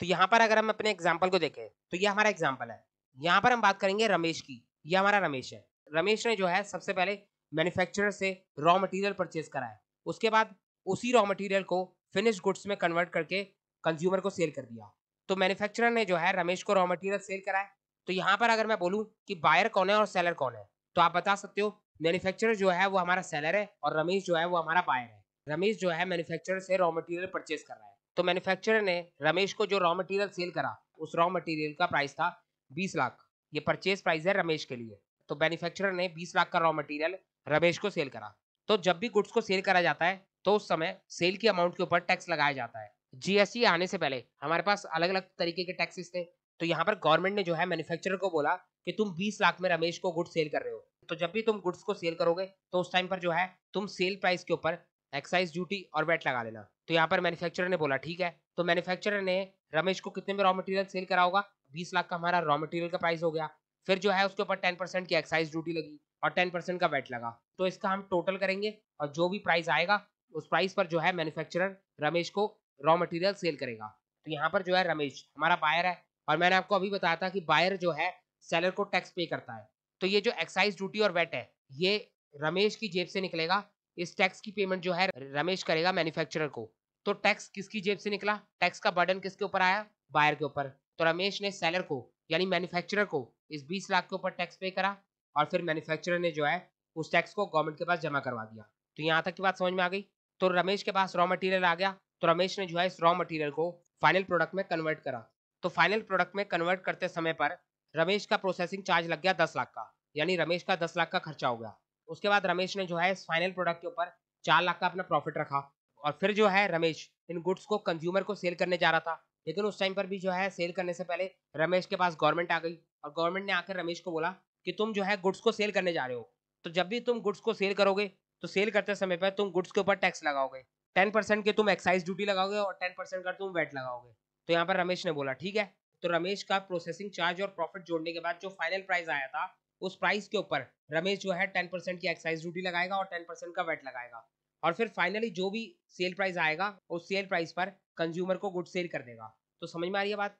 तो यहाँ पर अगर हम अपने एग्जाम्पल को देखें तो ये हमारा एग्जाम्पल है यहाँ पर हम बात करेंगे रमेश की ये हमारा रमेश है रमेश ने जो है सबसे पहले मैन्युफैक्चरर से रॉ मटेरियल परचेज करा है उसके बाद उसी रॉ मटेरियल को फिनिश गुड्स में कन्वर्ट करके कंज्यूमर को सेल कर दिया तो मैन्युफैक्चरर ने जो है रमेश को रॉ मटेरियल सेल करा है तो यहाँ पर अगर मैं बोलूँ कि बायर कौन है और सेलर कौन है तो आप बता सकते हो मैन्युफैक्चरर जो है वो हमारा सेलर है और रमेश जो है वो हमारा बायर है रमेश जो है मैन्युफैक्चरर से रॉ मटेरियल परचेज कर रहा है तो मैन्युफैक्चरर ने रमेश को जो रॉ मटेरियल सेल करा उस रॉ मटेरियल का प्राइस था बीस लाख ये परचेज प्राइस है रमेश के लिए तो मैन्युफैक्चरर ने बीस लाख का रॉ मटेरियल रमेश को सेल करा तो जब भी गुड्स को सेल करा जाता है तो उस समय सेल की अमाउंट के ऊपर टैक्स लगाया जाता है जीएसटी आने से पहले हमारे पास अलग अलग तरीके के टैक्सेस थे तो यहाँ पर गवर्नमेंट ने जो है मैन्युफैक्चरर को बोला कि तुम 20 लाख में रमेश को गुड्स सेल कर रहे हो तो जब भी तुम गुड्स को सेल करोगे तो उस टाइम पर जो है तुम सेल प्राइस के ऊपर एक्साइज ड्यूटी और वेट लगा लेना तो यहाँ पर मैन्युफैक्चरर ने बोला ठीक है तो मैन्युफैक्चरर ने रमेश को कितने में रॉ मटेरियल सेल करा होगा बीस लाख का हमारा रॉ मटेरियल का प्राइस हो गया फिर जो है उसके ऊपर टेन परसेंट की एक्साइज ड्यूटी लगी और टेन परसेंट का वेट लगा तो इसका हम टोटल करेंगे और जो भी प्राइस आएगा उस प्राइस पर जो है मैन्युफैक्चरर रमेश को रॉ मटेरियल सेल करेगा तो यहाँ पर जो है रमेश हमारा बायर है और मैंने आपको अभी बताया था कि बायर जो है सेलर को टैक्स पे करता है तो ये जो एक्साइज ड्यूटी और वेट है ये रमेश की जेब से निकलेगा इस टैक्स की पेमेंट जो है रमेश करेगा मैन्युफैक्चरर को तो टैक्स किसकी जेब से निकला टैक्स का बर्डन किसके ऊपर आया बायर के ऊपर तो रमेश ने सेलर को यानी मैन्युफैक्चरर को इस बीस लाख के ऊपर टैक्स पे करा और फिर मैन्युफैक्चरर ने जो है उस टैक्स को गवर्नमेंट के पास जमा करवा दिया तो यहाँ तक की बात समझ में आ गई तो रमेश के पास रॉ मटेरियल आ गया तो रमेश ने जो है इस रॉ मटेरियल को फाइनल प्रोडक्ट में कन्वर्ट करा तो फाइनल प्रोडक्ट में कन्वर्ट करते समय पर रमेश का प्रोसेसिंग चार्ज लग गया दस लाख का यानी रमेश का दस लाख का खर्चा हो गया उसके बाद रमेश ने जो है इस फाइनल प्रोडक्ट के ऊपर चार लाख का अपना प्रॉफिट रखा और फिर जो है रमेश इन गुड्स को कंज्यूमर को सेल करने जा रहा था लेकिन उस टाइम पर भी जो है सेल करने से पहले रमेश के पास गवर्नमेंट आ गई और गवर्नमेंट ने आकर रमेश को बोला कि तुम जो है गुड्स को सेल करने जा रहे हो तो जब भी तुम गुड्स को सेल करोगे तो सेल करते समय पर तुम गुड्स के ऊपर टैक्स लगाओगे टेन परसेंट के तुम एक्साइज ड्यूटी लगाओगे और टेन परसेंट का तुम वेट लगाओगे तो यहाँ पर रमेश ने बोला ठीक है तो रमेश का प्रोसेसिंग चार्ज और प्रॉफिट जोड़ने के बाद जो फाइनल प्राइस आया था उस प्राइस के ऊपर रमेश जो है टेन परसेंट की एक्साइज ड्यूटी लगाएगा और टेन परसेंट का वेट लगाएगा और फिर फाइनली जो भी सेल प्राइस आएगा उस सेल प्राइस पर कंज्यूमर को गुड सेल कर देगा तो समझ में आ रही है बात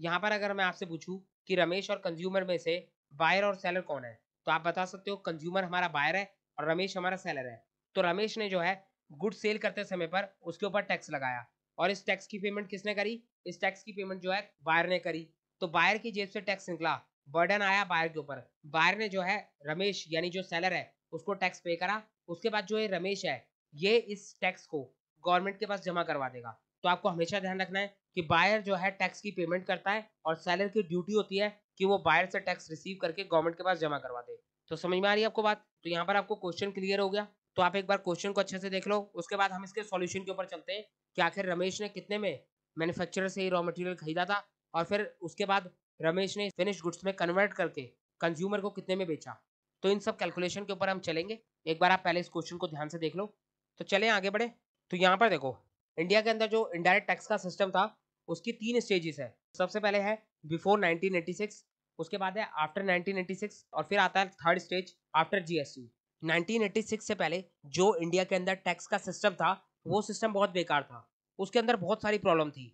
यहाँ पर अगर मैं आपसे पूछू कि रमेश और कंज्यूमर में से बायर और सेलर कौन है तो आप बता सकते हो कंज्यूमर हमारा बायर है और रमेश हमारा सेलर है तो रमेश ने जो है गुड सेल करते समय पर उसके ऊपर टैक्स लगाया और इस टैक्स की पेमेंट किसने करी इस टैक्स की पेमेंट जो है बायर ने करी तो बायर की जेब से टैक्स निकला बर्डन आया बायर के ऊपर बायर ने जो है रमेश यानी जो सेलर है उसको टैक्स पे करा उसके बाद जो ये रमेश है ये इस टैक्स को गवर्नमेंट के पास जमा करवा देगा तो आपको हमेशा ध्यान रखना है कि बायर जो है टैक्स की पेमेंट करता है और सेलर की ड्यूटी होती है कि वो बायर से टैक्स रिसीव करके गवर्नमेंट के पास जमा करवा दे तो समझ में आ रही है आपको बात तो यहाँ पर आपको क्वेश्चन क्लियर हो गया तो आप एक बार क्वेश्चन को अच्छे से देख लो उसके बाद हम इसके सॉल्यूशन के ऊपर चलते हैं कि आखिर रमेश ने कितने में मैन्युफैक्चरर से ही रॉ मटेरियल खरीदा था और फिर उसके बाद रमेश ने फिनिश गुड्स में कन्वर्ट करके कंज्यूमर को कितने में बेचा तो इन सब कैलकुलेशन के ऊपर हम चलेंगे एक बार आप पहले इस क्वेश्चन को ध्यान से देख लो तो चले आगे बढ़े तो यहाँ पर देखो इंडिया के अंदर जो इनडायरेक्ट टैक्स का सिस्टम था उसकी तीन स्टेजेस है सबसे पहले है बिफोर 1986 उसके बाद है आफ्टर 1986 और फिर आता है थर्ड स्टेज आफ्टर जीएसटी 1986 से पहले जो इंडिया के अंदर टैक्स का सिस्टम था वो सिस्टम बहुत बेकार था उसके अंदर बहुत सारी प्रॉब्लम थी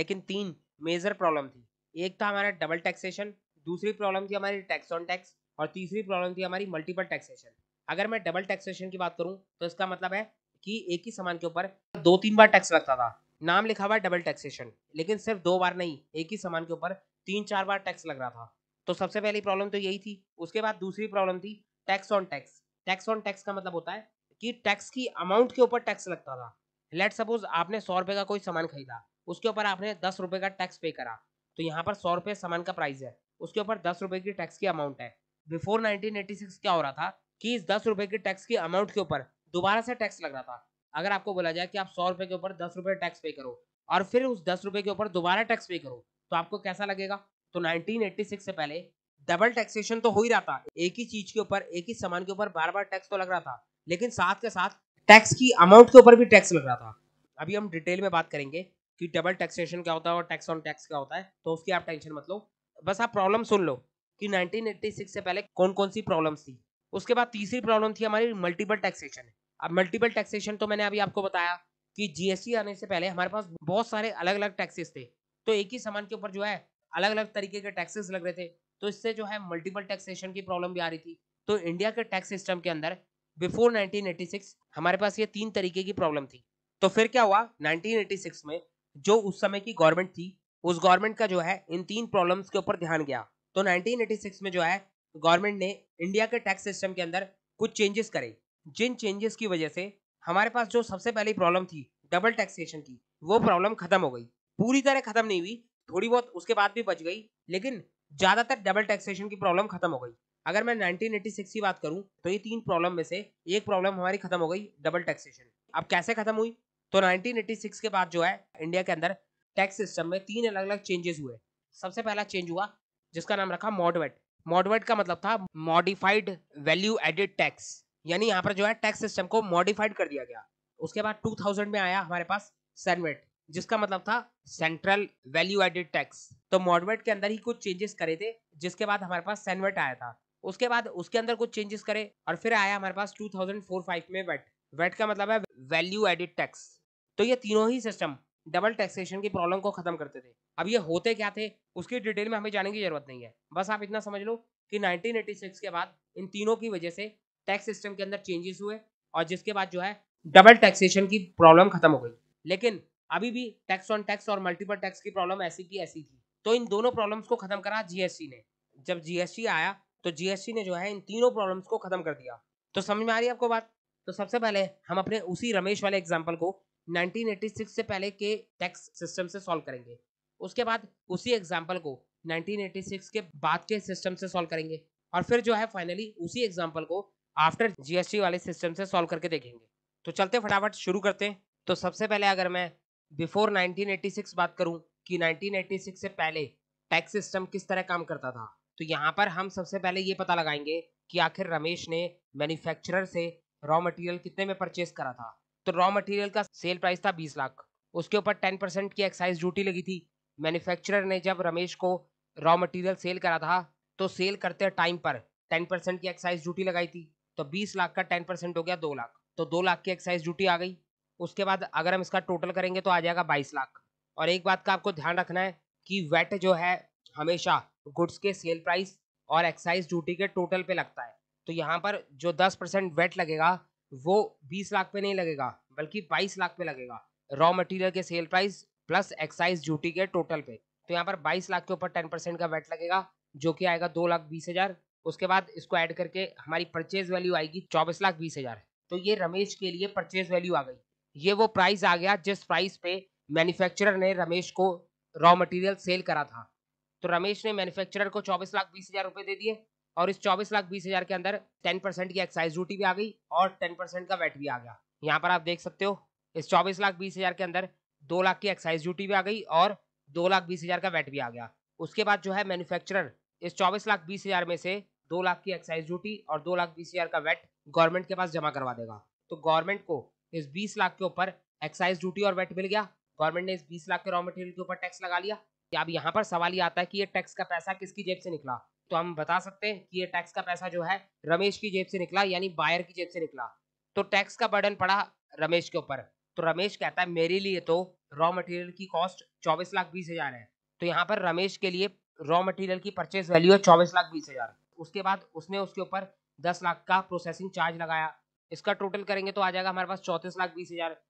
लेकिन तीन मेजर प्रॉब्लम थी एक था हमारा डबल टैक्सेशन दूसरी प्रॉब्लम थी हमारी टैक्स ऑन टैक्स और तीसरी प्रॉब्लम थी हमारी मल्टीपल टैक्सेशन अगर मैं डबल टैक्सेशन की बात करूं तो इसका मतलब है कि एक ही सामान के ऊपर दो तीन बार टैक्स लगता था नाम लिखा हुआ डबल टैक्सेशन लेकिन सिर्फ दो बार नहीं एक ही सामान के ऊपर तीन चार बार टैक्स लग रहा था तो सबसे पहली प्रॉब्लम तो यही थी उसके बाद दूसरी प्रॉब्लम थी tax on tax tax on tax का मतलब होता है कि टैक्स की अमाउंट के ऊपर टैक्स लगता था लेट सपोज आपने सौ रुपए का कोई सामान खरीदा उसके ऊपर आपने दस रुपए का टैक्स पे करा तो यहाँ पर सौ रुपये सामान का प्राइस है उसके ऊपर दस रुपये की टैक्स की अमाउंट है बिफोर 1986 क्या हो रहा था कि इस दस रुपये के टैक्स की अमाउंट के ऊपर दोबारा से टैक्स लग रहा था अगर आपको बोला जाए कि आप सौ रुपये के ऊपर दस रुपये टैक्स पे करो और फिर उस दस रुपये के ऊपर दोबारा टैक्स पे करो तो आपको कैसा लगेगा तो 1986 से पहले डबल टैक्सेशन तो हो ही रहा था एक ही चीज के ऊपर एक ही सामान के ऊपर बार बार टैक्स तो लग रहा था लेकिन साथ के साथ टैक्स की अमाउंट के ऊपर भी टैक्स लग रहा था अभी हम डिटेल में बात करेंगे कि डबल टैक्सेशन क्या होता है और टैक्स ऑन टैक्स क्या होता है तो उसकी आप टेंशन मत लो बस आप प्रॉब्लम सुन लो कि 1986 से पहले कौन कौन सी प्रॉब्लम थी उसके बाद तीसरी प्रॉब्लम थी हमारी मल्टीपल टैक्सेशन अब मल्टीपल टैक्सेशन तो मैंने अभी आपको बताया कि जीएसटी आने से पहले हमारे पास बहुत सारे अलग अलग टैक्सेस थे तो एक ही सामान के ऊपर जो है अलग अलग तरीके के टैक्सेस लग रहे थे तो इससे जो है मल्टीपल टैक्सेशन की प्रॉब्लम भी आ रही थी तो इंडिया के टैक्स सिस्टम के अंदर बिफोर 1986 हमारे पास ये तीन तरीके की प्रॉब्लम थी तो फिर क्या हुआ 1986 में जो उस समय की गवर्नमेंट थी उस गवर्नमेंट का जो है इन तीन प्रॉब्लम्स के ऊपर ध्यान गया तो 1986 में जो है गवर्नमेंट ने इंडिया के टैक्स सिस्टम के अंदर कुछ चेंजेस करे जिन चेंजेस की वजह से हमारे पास जो सबसे पहली प्रॉब्लम थी डबल टैक्सेशन की वो प्रॉब्लम खत्म हो गई पूरी तरह खत्म नहीं हुई थोड़ी बहुत उसके बाद भी बच गई लेकिन ज्यादातर डबल टैक्सेशन की प्रॉब्लम खत्म हो गई अगर मैं 1986 की बात करूं तो ये तीन प्रॉब्लम में से एक प्रॉब्लम हमारी खत्म हो गई डबल टैक्सेशन अब कैसे खत्म हुई तो 1986 के बाद जो है इंडिया के अंदर टैक्स सिस्टम में तीन अलग अलग चेंजेस हुए सबसे पहला चेंज हुआ जिसका नाम रखा मॉडवेट मॉडवेट का मतलब था मॉडिफाइड वैल्यू एडिड टैक्स यानी यहाँ पर जो है टैक्स सिस्टम को मॉडिफाइड कर दिया गया उसके बाद 2000 में आया हमारे पास सेनवेट जिसका मतलब था सेंट्रल वैल्यू एडेड टैक्स तो मॉडवेट के अंदर ही कुछ चेंजेस करे थे जिसके बाद हमारे पास सेनवेट आया था उसके बाद उसके अंदर कुछ चेंजेस करे और फिर आया हमारे पास फोर फाइव में वेट वेट का मतलब है वैल्यू एडेड टैक्स तो ये तीनों ही सिस्टम डबल टैक्सेशन की प्रॉब्लम को खत्म करते थे अब ये होते क्या थे उसकी डिटेल में हमें जाने की जरूरत नहीं है बस आप इतना समझ लो कि 1986 के बाद इन तीनों की वजह से टैक्स सिस्टम के अंदर चेंजेस हुए और जिसके बाद जो है डबल टैक्सेशन की प्रॉब्लम खत्म हो गई लेकिन अभी भी टैक्स ऑन टैक्स और मल्टीपल टैक्स की प्रॉब्लम ऐसी की ऐसी थी तो इन दोनों प्रॉब्लम्स को खत्म करा जीएसटी ने जब जीएसटी आया तो जीएसटी ने जो है इन तीनों प्रॉब्लम्स को खत्म कर दिया तो समझ में आ रही है आपको बात तो सबसे पहले हम अपने उसी रमेश वाले एग्जाम्पल को 1986 से पहले के टैक्स सिस्टम से सॉल्व करेंगे उसके बाद उसी एग्जाम्पल को 1986 के बाद के सिस्टम से सॉल्व करेंगे और फिर जो है फाइनली उसी एग्जाम्पल को आफ्टर जीएसटी वाले सिस्टम से सॉल्व करके देखेंगे तो चलते फटाफट शुरू करते हैं तो सबसे पहले अगर मैं बिफोर 1986 बात करूं कि 1986 से पहले टैक्स सिस्टम किस तरह काम करता था तो यहाँ पर हम सबसे पहले ये पता लगाएंगे कि आखिर रमेश ने मैन्युफैक्चरर से रॉ मटेरियल कितने में परचेज करा था तो रॉ मटेरियल का सेल प्राइस था बीस लाख उसके ऊपर टेन परसेंट की एक्साइज ड्यूटी लगी थी मैन्युफैक्चरर ने जब रमेश को रॉ मटेरियल सेल करा था तो सेल करते टाइम पर टेन परसेंट की एक्साइज ड्यूटी लगाई थी तो बीस लाख का टेन परसेंट हो गया दो लाख तो दो लाख की एक्साइज ड्यूटी आ गई उसके बाद अगर हम इसका टोटल करेंगे तो आ जाएगा बाईस लाख और एक बात का आपको ध्यान रखना है कि वेट जो है हमेशा गुड्स के सेल प्राइस और एक्साइज ड्यूटी के टोटल पे लगता है तो यहाँ पर जो दस परसेंट वेट लगेगा वो बीस लाख पे नहीं लगेगा बल्कि बाईस लाख पे लगेगा रॉ मटेरियल के sale price plus excise duty के टोटल पे तो यहाँ पर बाईस लाख के ऊपर टेन परसेंट का वैट लगेगा जो कि आएगा दो लाख बीस हजार उसके बाद इसको ऐड करके हमारी परचेज वैल्यू आएगी चौबीस लाख बीस हजार तो ये रमेश के लिए परचेज वैल्यू आ गई ये वो प्राइस आ गया जिस प्राइस पे मैन्युफैक्चरर ने रमेश को रॉ मटेरियल सेल करा था तो रमेश ने मैन्युफैक्चरर को चौबीस लाख बीस हजार रुपये दे दिए और इस चौबीस लाख बीस हजार के अंदर टेन परसेंट की एक्साइज ड्यूटी भी आ गई और टेन परसेंट का वेट भी आ गया यहाँ पर आप देख सकते हो इस चौबीस लाख बीस हजार के अंदर दो लाख की एक्साइज ड्यूटी भी आ गई और दो लाख बीस हजार का वेट भी आ गया उसके बाद जो है मैन्युफैक्चरर इस चौबीस लाख बीस हजार में से दो लाख की एक्साइज ड्यूटी और दो लाख बीस हजार का वैट गवर्नमेंट के पास जमा करवा देगा तो गवर्नमेंट को इस बीस लाख के ऊपर एक्साइज ड्यूटी और वेट मिल गया गवर्नमेंट ने इस बीस लाख के रॉ मटेरियल के ऊपर टैक्स लगा लिया अब यहाँ पर सवाल ये आता है कि ये टैक्स का पैसा किसकी जेब से निकला तो हम बता सकते हैं कि ये टैक्स का पैसा जो है रमेश की जेब से निकला यानी बायर की जेब से निकला तो टैक्स का बर्डन पड़ा रमेश के ऊपर तो रमेश कहता है मेरे लिए तो रॉ मटेरियल की कॉस्ट चौबीस लाख बीस हजार है तो यहाँ पर रमेश के लिए रॉ मटेरियल की परचेज वैल्यू है चौबीस लाख बीस हजार उसके बाद उसने उसके ऊपर दस लाख का प्रोसेसिंग चार्ज लगाया इसका टोटल करेंगे तो आ जाएगा हमारे पास चौंतीस लाख बीस हजार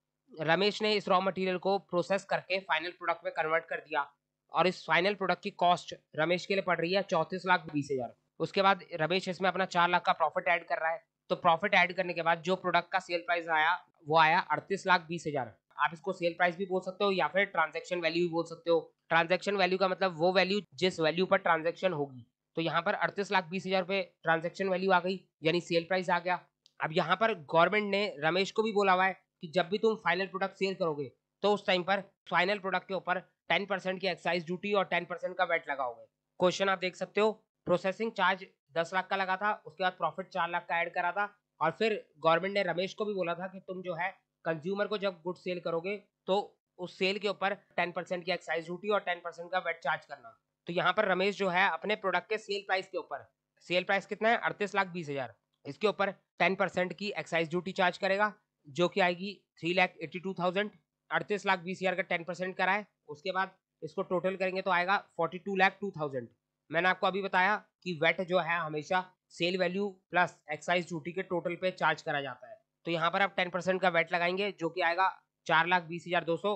रमेश ने इस रॉ मटेरियल को प्रोसेस करके फाइनल प्रोडक्ट में कन्वर्ट कर दिया और इस फाइनल प्रोडक्ट की कॉस्ट रमेश के लिए पड़ रही है चौतीस लाख बीस हजार उसके बाद रमेश इसमें अपना चार लाख का प्रॉफिट ऐड कर रहा है तो प्रॉफिट ऐड करने के बाद जो प्रोडक्ट का सेल प्राइस आया वो आया अड़तीस लाख बीस हजार आप इसको सेल प्राइस भी बोल सकते हो या फिर ट्रांजेक्शन वैल्यू भी बोल सकते हो ट्रांजेक्शन वैल्यू का मतलब वो वैल्यू जिस वैल्यू पर ट्रांजेक्शन होगी तो यहाँ पर अड़तीस लाख बीस हजार रुपये ट्रांजेक्शन वैल्यू आ गई यानी सेल प्राइस आ गया अब यहाँ पर गवर्नमेंट ने रमेश को भी बोला हुआ है कि जब भी तुम फाइनल प्रोडक्ट सेल करोगे तो उस टाइम पर फाइनल प्रोडक्ट के ऊपर टेन परसेंट की एक्साइज ड्यूटी और टेन परसेंट का वेट लगाओगे क्वेश्चन आप देख सकते हो प्रोसेसिंग चार्ज दस लाख का लगा था उसके बाद प्रॉफिट चार लाख का ऐड करा था और फिर गवर्नमेंट ने रमेश को भी बोला था कि तुम जो है कंज्यूमर को जब गुड सेल करोगे तो उस सेल के ऊपर टेन परसेंट की एक्साइज ड्यूटी और टेन परसेंट का वेट चार्ज करना तो यहाँ पर रमेश जो है अपने प्रोडक्ट के सेल प्राइस के ऊपर सेल प्राइस कितना है अड़तीस लाख बीस हजार इसके ऊपर टेन परसेंट की एक्साइज ड्यूटी चार्ज करेगा जो कि आएगी three lakh eighty two thousand अड़तीस लाख बीस हजार का टेन परसेंट कराए उसके बाद इसको टोटल करेंगे तो आएगा forty two lakh two thousand मैंने आपको अभी बताया कि वेट जो है हमेशा sale value plus excise duty के टोटल पे चार्ज करा जाता है तो यहाँ पर आप टेन परसेंट का वेट लगाएंगे जो कि आएगा चार लाख बीस हजार दो सौ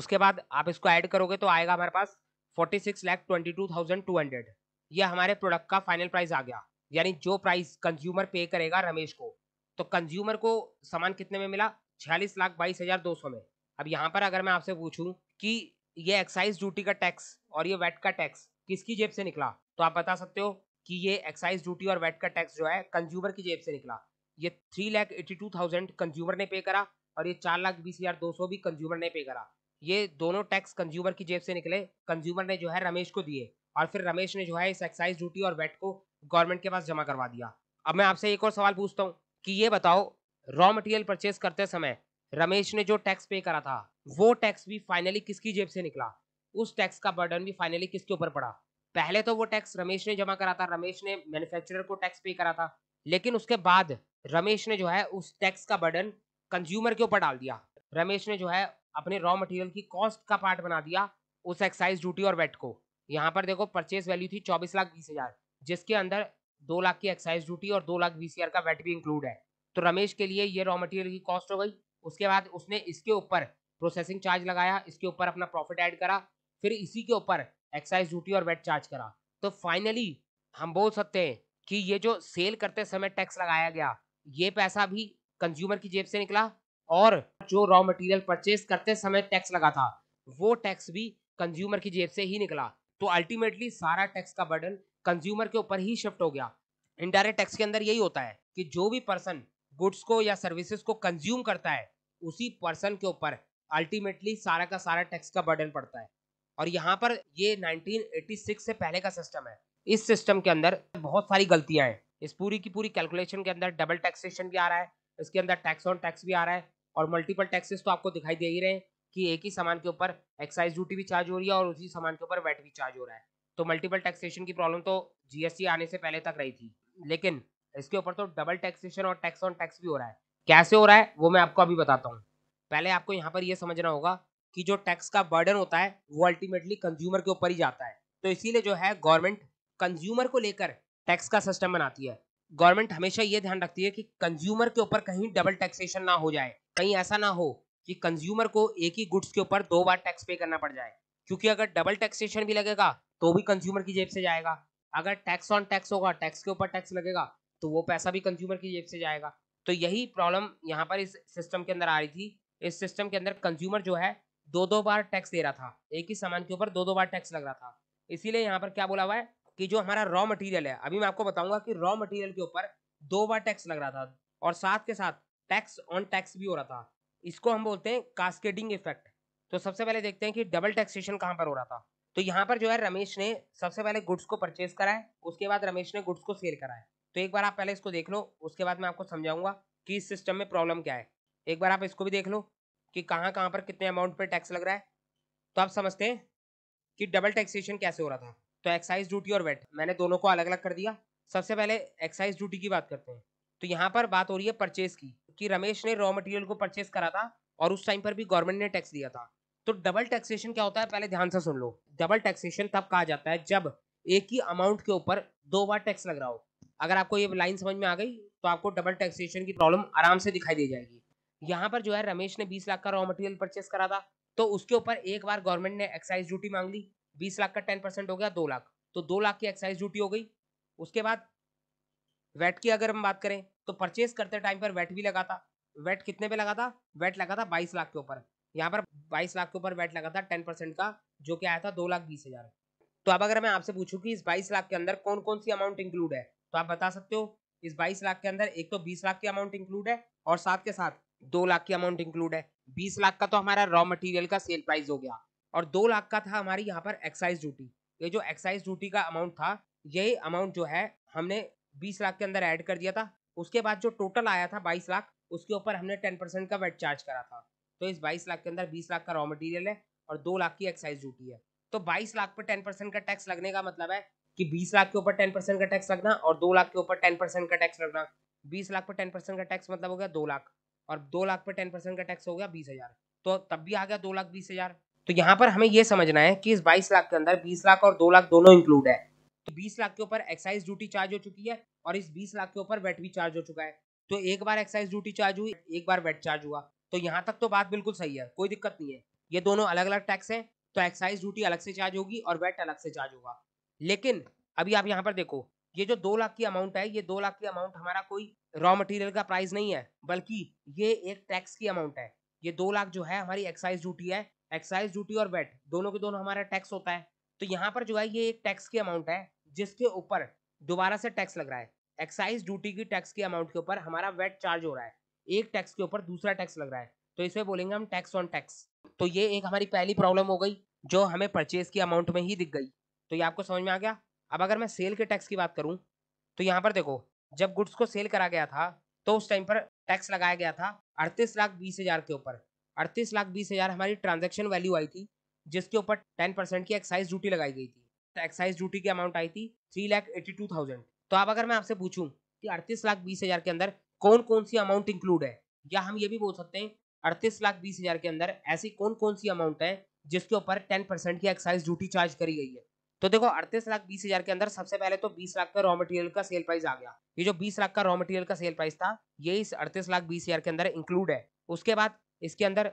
उसके बाद आप इसको ऐड करोगे तो आएगा हमारे पास forty six lakh twenty two thousand two hundred यह हमारे प्रोडक्ट का फाइनल प्राइस आ गया यानी जो प्राइस कंज्यूमर पे करेगा रमेश को तो कंज्यूमर को सामान कितने में मिला छियालीस लाख बाईस हजार दो सौ में अब यहाँ पर अगर मैं आपसे पूछूँ कि ये एक्साइज ड्यूटी का टैक्स और ये वेट का टैक्स किसकी जेब से निकला तो आप बता सकते हो कि ये एक्साइज ड्यूटी और वेट का टैक्स जो है कंज्यूमर की जेब से निकला ये three lakh eighty two thousand consumer ने पे करा और ये चार लाख बीस हजार दो सौ भी कंज्यूमर ने पे करा ये दोनों टैक्स कंज्यूमर की जेब से निकले कंज्यूमर ने जो है रमेश को दिए और फिर रमेश ने जो है इस एक्साइज ड्यूटी और वेट को गवर्नमेंट के पास जमा करवा दिया अब मैं आपसे एक और सवाल पूछता हूँ कि ये बताओ रॉ मटेरियल परचेज करते समय रमेश ने जो टैक्स पे करा था वो टैक्स भी फाइनली किसकी जेब से निकला उस टैक्स का बर्डन भी फाइनली किसके ऊपर पड़ा पहले तो वो टैक्स रमेश ने जमा करा था रमेश ने मैन्युफैक्चरर को टैक्स पे करा था लेकिन उसके बाद रमेश ने जो है उस टैक्स का बर्डन कंज्यूमर के ऊपर डाल दिया रमेश ने जो है अपने रॉ मटेरियल की कॉस्ट का पार्ट बना दिया उस एक्साइज ड्यूटी और वेट को यहाँ पर देखो परचेज वैल्यू थी चौबीस लाख बीस हजार जिसके अंदर दो लाख की एक्साइज ड्यूटी और दो लाख बीस हजार का वेट भी इंक्लूड है तो रमेश के लिए ये रॉ मटेरियल की कॉस्ट हो गई उसके बाद उसने इसके ऊपर प्रोसेसिंग चार्ज लगाया इसके ऊपर अपना प्रॉफिट ऐड करा फिर इसी के ऊपर एक्साइज ड्यूटी और वेट चार्ज करा तो फाइनली हम बोल सकते हैं कि ये जो सेल करते समय टैक्स लगाया गया ये पैसा भी कंज्यूमर की जेब से निकला और जो रॉ मटेरियल परचेज करते समय टैक्स लगा था वो टैक्स भी कंज्यूमर की जेब से ही निकला तो अल्टीमेटली सारा टैक्स का बर्डन कंज्यूमर के ऊपर ही शिफ्ट हो गया इनडायरेक्ट टैक्स के अंदर यही होता है कि जो भी पर्सन गुड्स को या सर्विसेज को कंज्यूम करता है उसी पर्सन के ऊपर अल्टीमेटली सारा का सारा टैक्स का बर्डन पड़ता है और यहाँ पर ये 1986 से पहले का सिस्टम है इस सिस्टम के अंदर बहुत सारी गलतियां हैं इस पूरी की पूरी कैलकुलेशन के अंदर डबल टैक्सेशन भी आ रहा है इसके अंदर टैक्स ऑन टैक्स भी आ रहा है और मल्टीपल टैक्सेस तो आपको दिखाई दे ही रहे हैं कि एक ही सामान के ऊपर एक्साइज ड्यूटी भी चार्ज हो रही है और उसी सामान के ऊपर वैट भी चार्ज हो रहा है तो मल्टीपल टैक्सेशन की प्रॉब्लम तो जीएसटी आने से पहले तक रही थी लेकिन इसके ऊपर तो डबल टैक्सेशन और टैक्स ऑन टैक्स भी हो रहा है कैसे हो रहा है वो मैं आपको अभी बताता हूँ पहले आपको यहाँ पर यह समझना होगा कि जो टैक्स का बर्डन होता है वो अल्टीमेटली कंज्यूमर के ऊपर ही जाता है तो इसीलिए जो है गवर्नमेंट कंज्यूमर को लेकर टैक्स का सिस्टम बनाती है गवर्नमेंट हमेशा ये ध्यान रखती है कि कंज्यूमर के ऊपर कहीं डबल टैक्सेशन ना हो जाए कहीं ऐसा ना हो कि कंज्यूमर को एक ही गुड्स के ऊपर दो बार टैक्स पे करना पड़ जाए क्योंकि अगर डबल टैक्सेशन भी लगेगा तो भी कंज्यूमर की जेब से जाएगा अगर टैक्स ऑन टैक्स होगा टैक्स के ऊपर टैक्स लगेगा तो वो पैसा भी कंज्यूमर की जेब से जाएगा तो यही प्रॉब्लम यहाँ पर इस सिस्टम के अंदर आ रही थी इस सिस्टम के अंदर कंज्यूमर जो है दो दो बार टैक्स दे रहा था एक ही सामान के ऊपर दो दो बार टैक्स लग रहा था इसीलिए यहाँ पर क्या बोला हुआ है कि जो हमारा रॉ मटेरियल है अभी मैं आपको बताऊंगा कि रॉ मटेरियल के ऊपर दो बार टैक्स लग रहा था और साथ के साथ टैक्स ऑन टैक्स भी हो रहा था इसको हम बोलते हैं कास्केडिंग इफेक्ट तो सबसे पहले देखते हैं कि डबल टैक्सेशन कहाँ पर हो रहा था तो यहाँ पर जो है रमेश ने सबसे पहले गुड्स को परचेज कराया उसके बाद रमेश ने गुड्स को सेल कराया तो एक बार आप पहले इसको देख लो उसके बाद मैं आपको समझाऊंगा कि इस सिस्टम में प्रॉब्लम क्या है एक बार आप इसको भी देख लो कि कहाँ कहाँ पर कितने अमाउंट पर टैक्स लग रहा है तो आप समझते हैं कि डबल टैक्सेशन कैसे हो रहा था तो एक्साइज ड्यूटी और वेट मैंने दोनों को अलग अलग कर दिया सबसे पहले एक्साइज ड्यूटी की बात करते हैं तो यहाँ पर बात हो रही है परचेज की कि रमेश ने रॉ मटेरियल को परचेज करा था और उस टाइम पर भी गवर्नमेंट ने टैक्स दिया था तो डबल टैक्सेशन क्या होता है पहले ध्यान से सुन लो डबल टैक्सेशन तब कहा जाता है जब एक ही अमाउंट के ऊपर दो बार टैक्स लग रहा हो अगर आपको ये लाइन समझ में आ गई तो आपको डबल टैक्सेशन की प्रॉब्लम आराम से दिखाई दे जाएगी यहाँ पर जो है रमेश ने बीस लाख का रॉ मटेरियल परचेस करा था तो उसके ऊपर एक बार गवर्नमेंट ने एक्साइज ड्यूटी मांग ली बीस लाख का टेन परसेंट हो गया दो लाख तो दो लाख की एक्साइज ड्यूटी हो गई उसके बाद वेट की अगर हम बात करें तो परचेस करते टाइम पर वेट भी लगा था वेट कितने पे लगा था वेट लगा था बाईस लाख के ऊपर यहाँ पर बाईस लाख के ऊपर वेट लगा था टेन परसेंट का जो कि आया था दो लाख बीस हजार तो अब अगर मैं आपसे पूछूं कि इस बाईस लाख के अंदर कौन कौन सी अमाउंट इंक्लूड है तो आप बता सकते हो इस बाईस लाख के अंदर एक तो बीस लाख की अमाउंट इंक्लूड है और साथ के साथ दो लाख की अमाउंट इंक्लूड है बीस लाख का तो हमारा रॉ मटेरियल का सेल प्राइस हो गया और दो लाख का था हमारी यहाँ पर एक्साइज ड्यूटी ये जो एक्साइज ड्यूटी का अमाउंट था यही अमाउंट जो है हमने बीस लाख के अंदर ऐड कर दिया था उसके बाद जो टोटल आया था बाईस लाख उसके ऊपर हमने टेन परसेंट का वेट चार्ज करा था तो इस बाईस लाख के अंदर बीस लाख का रॉ मटेरियल है और दो लाख की एक्साइज ड्यूटी है तो बाईस लाख पर टेन परसेंट का टैक्स लगने का मतलब है कि 20 लाख के ऊपर 10 परसेंट का टैक्स लगना और 2 लाख के ऊपर 10 परसेंट का टैक्स लगना 20 लाख पर 10 परसेंट का टैक्स मतलब हो गया 2 लाख और 2 लाख पर 10 परसेंट का टैक्स हो गया बीस हज़ार तो तब भी आ गया दो लाख बीस हज़ार तो यहाँ पर हमें यह समझना है कि इस बाईस लाख के अंदर बीस लाख और दो लाख दोनों इंक्लूड है तो बीस लाख के ऊपर एक्साइज ड्यूटी चार्ज हो चुकी है और इस बीस लाख के ऊपर वेट भी चार्ज हो चुका है तो एक बार एक्साइज ड्यूटी चार्ज हुई एक बार वेट चार्ज हुआ तो यहाँ तक तो बात बिल्कुल सही है कोई दिक्कत नहीं है ये दोनों अलग अलग टैक्स हैं तो एक्साइज ड्यूटी अलग से चार्ज होगी और वेट अलग से चार्ज होगा लेकिन अभी आप यहाँ पर देखो ये जो दो लाख की अमाउंट है ये दो लाख की अमाउंट हमारा कोई रॉ मटेरियल का प्राइस नहीं है बल्कि ये एक टैक्स की अमाउंट है ये दो लाख जो है हमारी एक्साइज ड्यूटी है एक्साइज ड्यूटी और वेट दोनों के दोनों हमारा टैक्स होता है तो यहाँ पर जो है ये एक टैक्स की अमाउंट है जिसके ऊपर दोबारा से टैक्स लग रहा है एक्साइज ड्यूटी की टैक्स की अमाउंट के ऊपर हमारा वेट चार्ज हो रहा है एक टैक्स के ऊपर दूसरा टैक्स लग रहा है तो इसमें बोलेंगे हम टैक्स ऑन टैक्स तो ये एक हमारी पहली प्रॉब्लम हो गई जो हमें परचेज की अमाउंट में ही दिख गई तो ये आपको समझ में आ गया अब अगर मैं सेल के टैक्स की बात करूँ तो यहाँ पर देखो जब गुड्स को सेल करा गया था तो उस टाइम पर टैक्स लगाया गया था अड़तीस लाख बीस हज़ार के ऊपर अड़तीस लाख बीस हज़ार हमारी ट्रांजेक्शन वैल्यू आई थी जिसके ऊपर टेन परसेंट की एक्साइज ड्यूटी लगाई गई थी तो एक्साइज ड्यूटी की अमाउंट आई थी three lakh eighty two thousand तो अब अगर मैं आपसे पूछूं कि अड़तीस लाख बीस हज़ार के अंदर कौन कौन सी अमाउंट इंक्लूड है या हम ये भी बोल सकते हैं अड़तीस लाख बीस हज़ार के अंदर ऐसी कौन कौन सी अमाउंट है जिसके ऊपर टेन परसेंट की एक्साइज ड्यूटी चार्ज करी गई है तो देखो अड़तीस लाख बीस हजार के अंदर सबसे पहले तो बीस लाख का रॉ मटेरियल का सेल प्राइस आ गया ये जो बीस लाख का रॉ मटेरियल का सेल प्राइस था ये इस अड़तीस लाख बीस हजार के अंदर इंक्लूड है उसके बाद इसके अंदर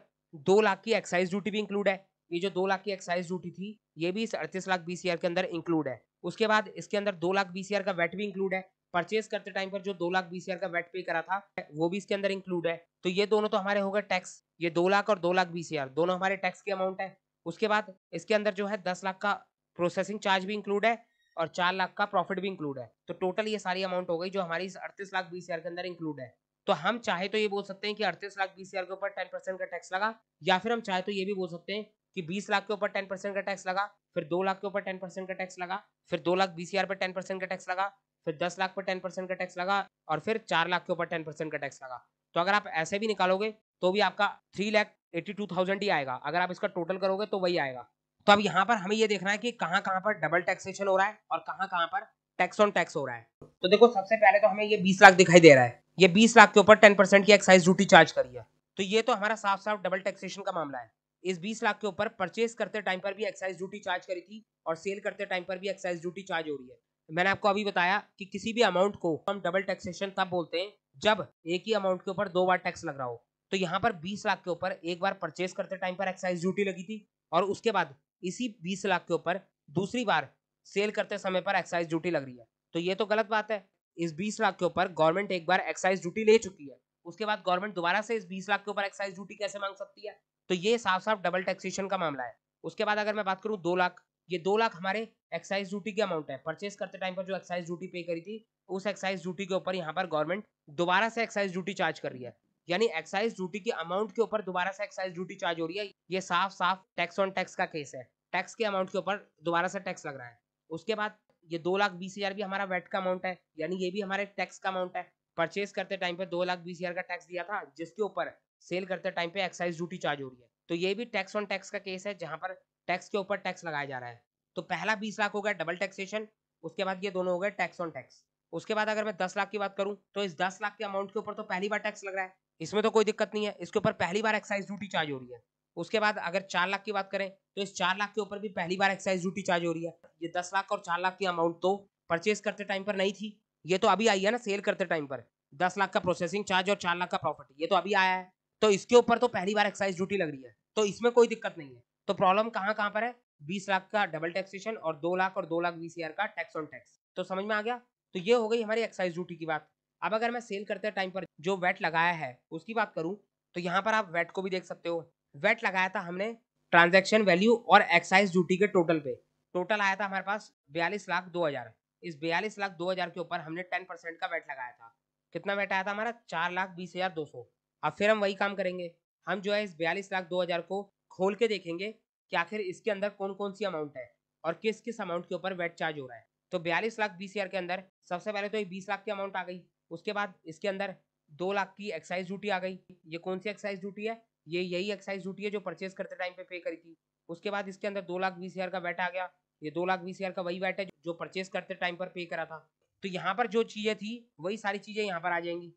दो लाख की एक्साइज ड्यूटी भी इंक्लूड है ये जो दो लाख की एक्साइज ड्यूटी थी ये भी इस अड़तीस लाख बीस हजार के अंदर इंक्लूड है उसके बाद इसके अंदर दो लाख बीस हजार का वेट भी इंक्लूड है परचेज करते टाइम पर जो दो लाख बीस हजार का वेट पे करा था वो भी इसके अंदर इंक्लूड है तो ये दोनों तो हमारे हो गए टैक्स ये दो लाख और दो लाख बीस हजार दोनों हमारे टैक्स के अमाउंट है उसके बाद इसके अंदर जो है दस लाख का प्रोसेसिंग चार्ज भी इंक्लूड है और चार लाख का प्रॉफिट भी इंक्लूड है तो टोटल ये सारी अमाउंट हो गई जो हमारी अड़तीस लाख बीस हजार के अंदर इंक्लूड है तो हम चाहे तो ये बोल सकते हैं कि अड़तीस लाख बीस हजार के ऊपर टेन परसेंट का टैक्स लगा या फिर हम चाहे तो ये भी बोल सकते हैं कि बीस लाख के ऊपर टेन परसेंट का टैक्स लगा फिर दो लाख के ऊपर टेन परसेंट का टैक्स लगा फिर दो लाख बीस हजार पर टेन परसेंट का टैक्स लगा फिर दस लाख पर टेन परसेंट का टैक्स लगा और फिर चार लाख के ऊपर टेन परसेंट का टैक्स लगा तो अगर आप ऐसे भी निकालोगे तो भी आपका three lakh eighty two thousand ही आएगा अगर आप इसका टोटल करोगे तो वही आएगा तो अब यहाँ पर हमें ये देखना है कि कहाँ कहाँ पर डबल टैक्सेशन हो रहा है और कहाँ कहाँ पर टैक्स ऑन टैक्स हो रहा है तो देखो सबसे पहले तो हमें ये बीस लाख दिखाई दे रहा है ये बीस लाख के ऊपर टेन परसेंट की एक्साइज ड्यूटी चार्ज करी है तो ये तो हमारा साफ साफ डबल टैक्सेशन का मामला है इस बीस लाख के ऊपर परचेज करते टाइम पर भी एक्साइज ड्यूटी चार्ज करी थी और सेल करते टाइम पर भी एक्साइज ड्यूटी चार्ज हो रही है मैंने आपको अभी बताया कि किसी भी अमाउंट को हम डबल टैक्सेशन तब बोलते हैं जब एक ही अमाउंट के ऊपर दो बार टैक्स लग रहा हो तो यहाँ पर 20 लाख के ऊपर एक बार परचेज करते टाइम पर एक्साइज ड्यूटी लगी थी और उसके बाद इसी बीस लाख के ऊपर दूसरी बार सेल करते समय पर एक्साइज ड्यूटी लग रही है तो ये तो गलत बात है इस बीस लाख के ऊपर गवर्नमेंट एक बार एक्साइज ड्यूटी ले चुकी है उसके बाद गवर्नमेंट दोबारा से इस बीस लाख के ऊपर एक्साइज ड्यूटी कैसे मांग सकती है तो ये साफ साफ डबल टैक्सेशन का मामला है उसके बाद अगर मैं बात करूँ दो लाख ये दो लाख हमारे एक्साइज ड्यूटी के अमाउंट है परचेज करते टाइम पर जो एक्साइज ड्यूटी पे करी थी उस एक्साइज ड्यूटी के ऊपर यहाँ पर गवर्नमेंट दोबारा से एक्साइज ड्यूटी चार्ज कर रही है यानी एक्साइज ड्यूटी के अमाउंट के ऊपर दोबारा से एक्साइज ड्यूटी चार्ज हो रही है ये साफ साफ टैक्स ऑन टैक्स का केस है टैक्स के अमाउंट के ऊपर दोबारा से टैक्स लग रहा है उसके बाद ये दो लाख बीस हजार भी हमारा वेट का अमाउंट है यानी ये भी हमारे टैक्स का अमाउंट है परचेज करते टाइम पे दो लाख बीस हजार का टैक्स दिया था जिसके ऊपर सेल करते टाइम पे एक्साइज ड्यूटी चार्ज हो रही है तो ये भी टैक्स ऑन टैक्स का केस है जहाँ पर टैक्स के ऊपर टैक्स लगाया जा रहा है तो पहला बीस लाख हो गया डबल टैक्सेशन उसके बाद ये दोनों हो गए टैक्स ऑन टैक्स उसके बाद अगर मैं दस लाख की बात करूं तो इस दस लाख के अमाउंट के ऊपर तो पहली बार टैक्स लग रहा है इसमें तो कोई दिक्कत नहीं है इसके ऊपर पहली बार एक्साइज ड्यूटी चार्ज हो रही है उसके बाद अगर चार लाख की बात करें तो इस चार लाख के ऊपर भी पहली बार एक्साइज ड्यूटी चार्ज हो रही है ये दस लाख और चार लाख की अमाउंट तो परचेज करते टाइम पर नहीं थी ये तो अभी आई है ना सेल करते टाइम पर दस लाख का प्रोसेसिंग चार्ज और चार लाख का प्रॉपर्टी ये तो अभी आया है तो इसके ऊपर तो पहली बार एक्साइज ड्यूटी लग रही है तो इसमें कोई दिक्कत नहीं है तो प्रॉब्लम कहाँ कहाँ पर है बीस लाख का डबल टैक्सेशन और दो लाख और दो लाख बीस हजार का टैक्स ऑन टैक्स तो समझ में आ गया तो ये हो गई हमारी एक्साइज ड्यूटी की बात अब अगर मैं सेल करते टाइम पर जो वेट लगाया है उसकी बात करूं तो यहाँ पर आप वेट को भी देख सकते हो वेट लगाया था हमने ट्रांजेक्शन वैल्यू और एक्साइज ड्यूटी के टोटल पे टोटल आया था हमारे पास बयालीस लाख दो हज़ार इस बयालीस लाख दो हज़ार के ऊपर हमने टेन परसेंट का वेट लगाया था कितना वेट आया था हमारा चार लाख बीस हज़ार दो सौ अब फिर हम वही काम करेंगे हम जो है इस बयालीस लाख दो हज़ार को खोल के देखेंगे कि आखिर इसके अंदर कौन कौन सी अमाउंट है और किस किस अमाउंट के ऊपर वेट चार्ज हो रहा है तो बयालीस लाख बीस हज़ार के अंदर सबसे पहले तो ये बीस लाख की अमाउंट आ गई उसके बाद इसके अंदर दो लाख की एक्साइज ड्यूटी आ गई ये कौन सी एक्साइज ड्यूटी है ये यही एक्साइज ड्यूटी है जो परचेज करते टाइम पे पे करी थी उसके बाद इसके अंदर दो लाख बीस हज़ार का वैट आ गया ये दो लाख बीस हज़ार का वही वैट है जो परचेज करते टाइम पर पे करा था तो यहाँ पर जो चीज़ें थी वही सारी चीज़ें यहाँ पर आ जाएंगी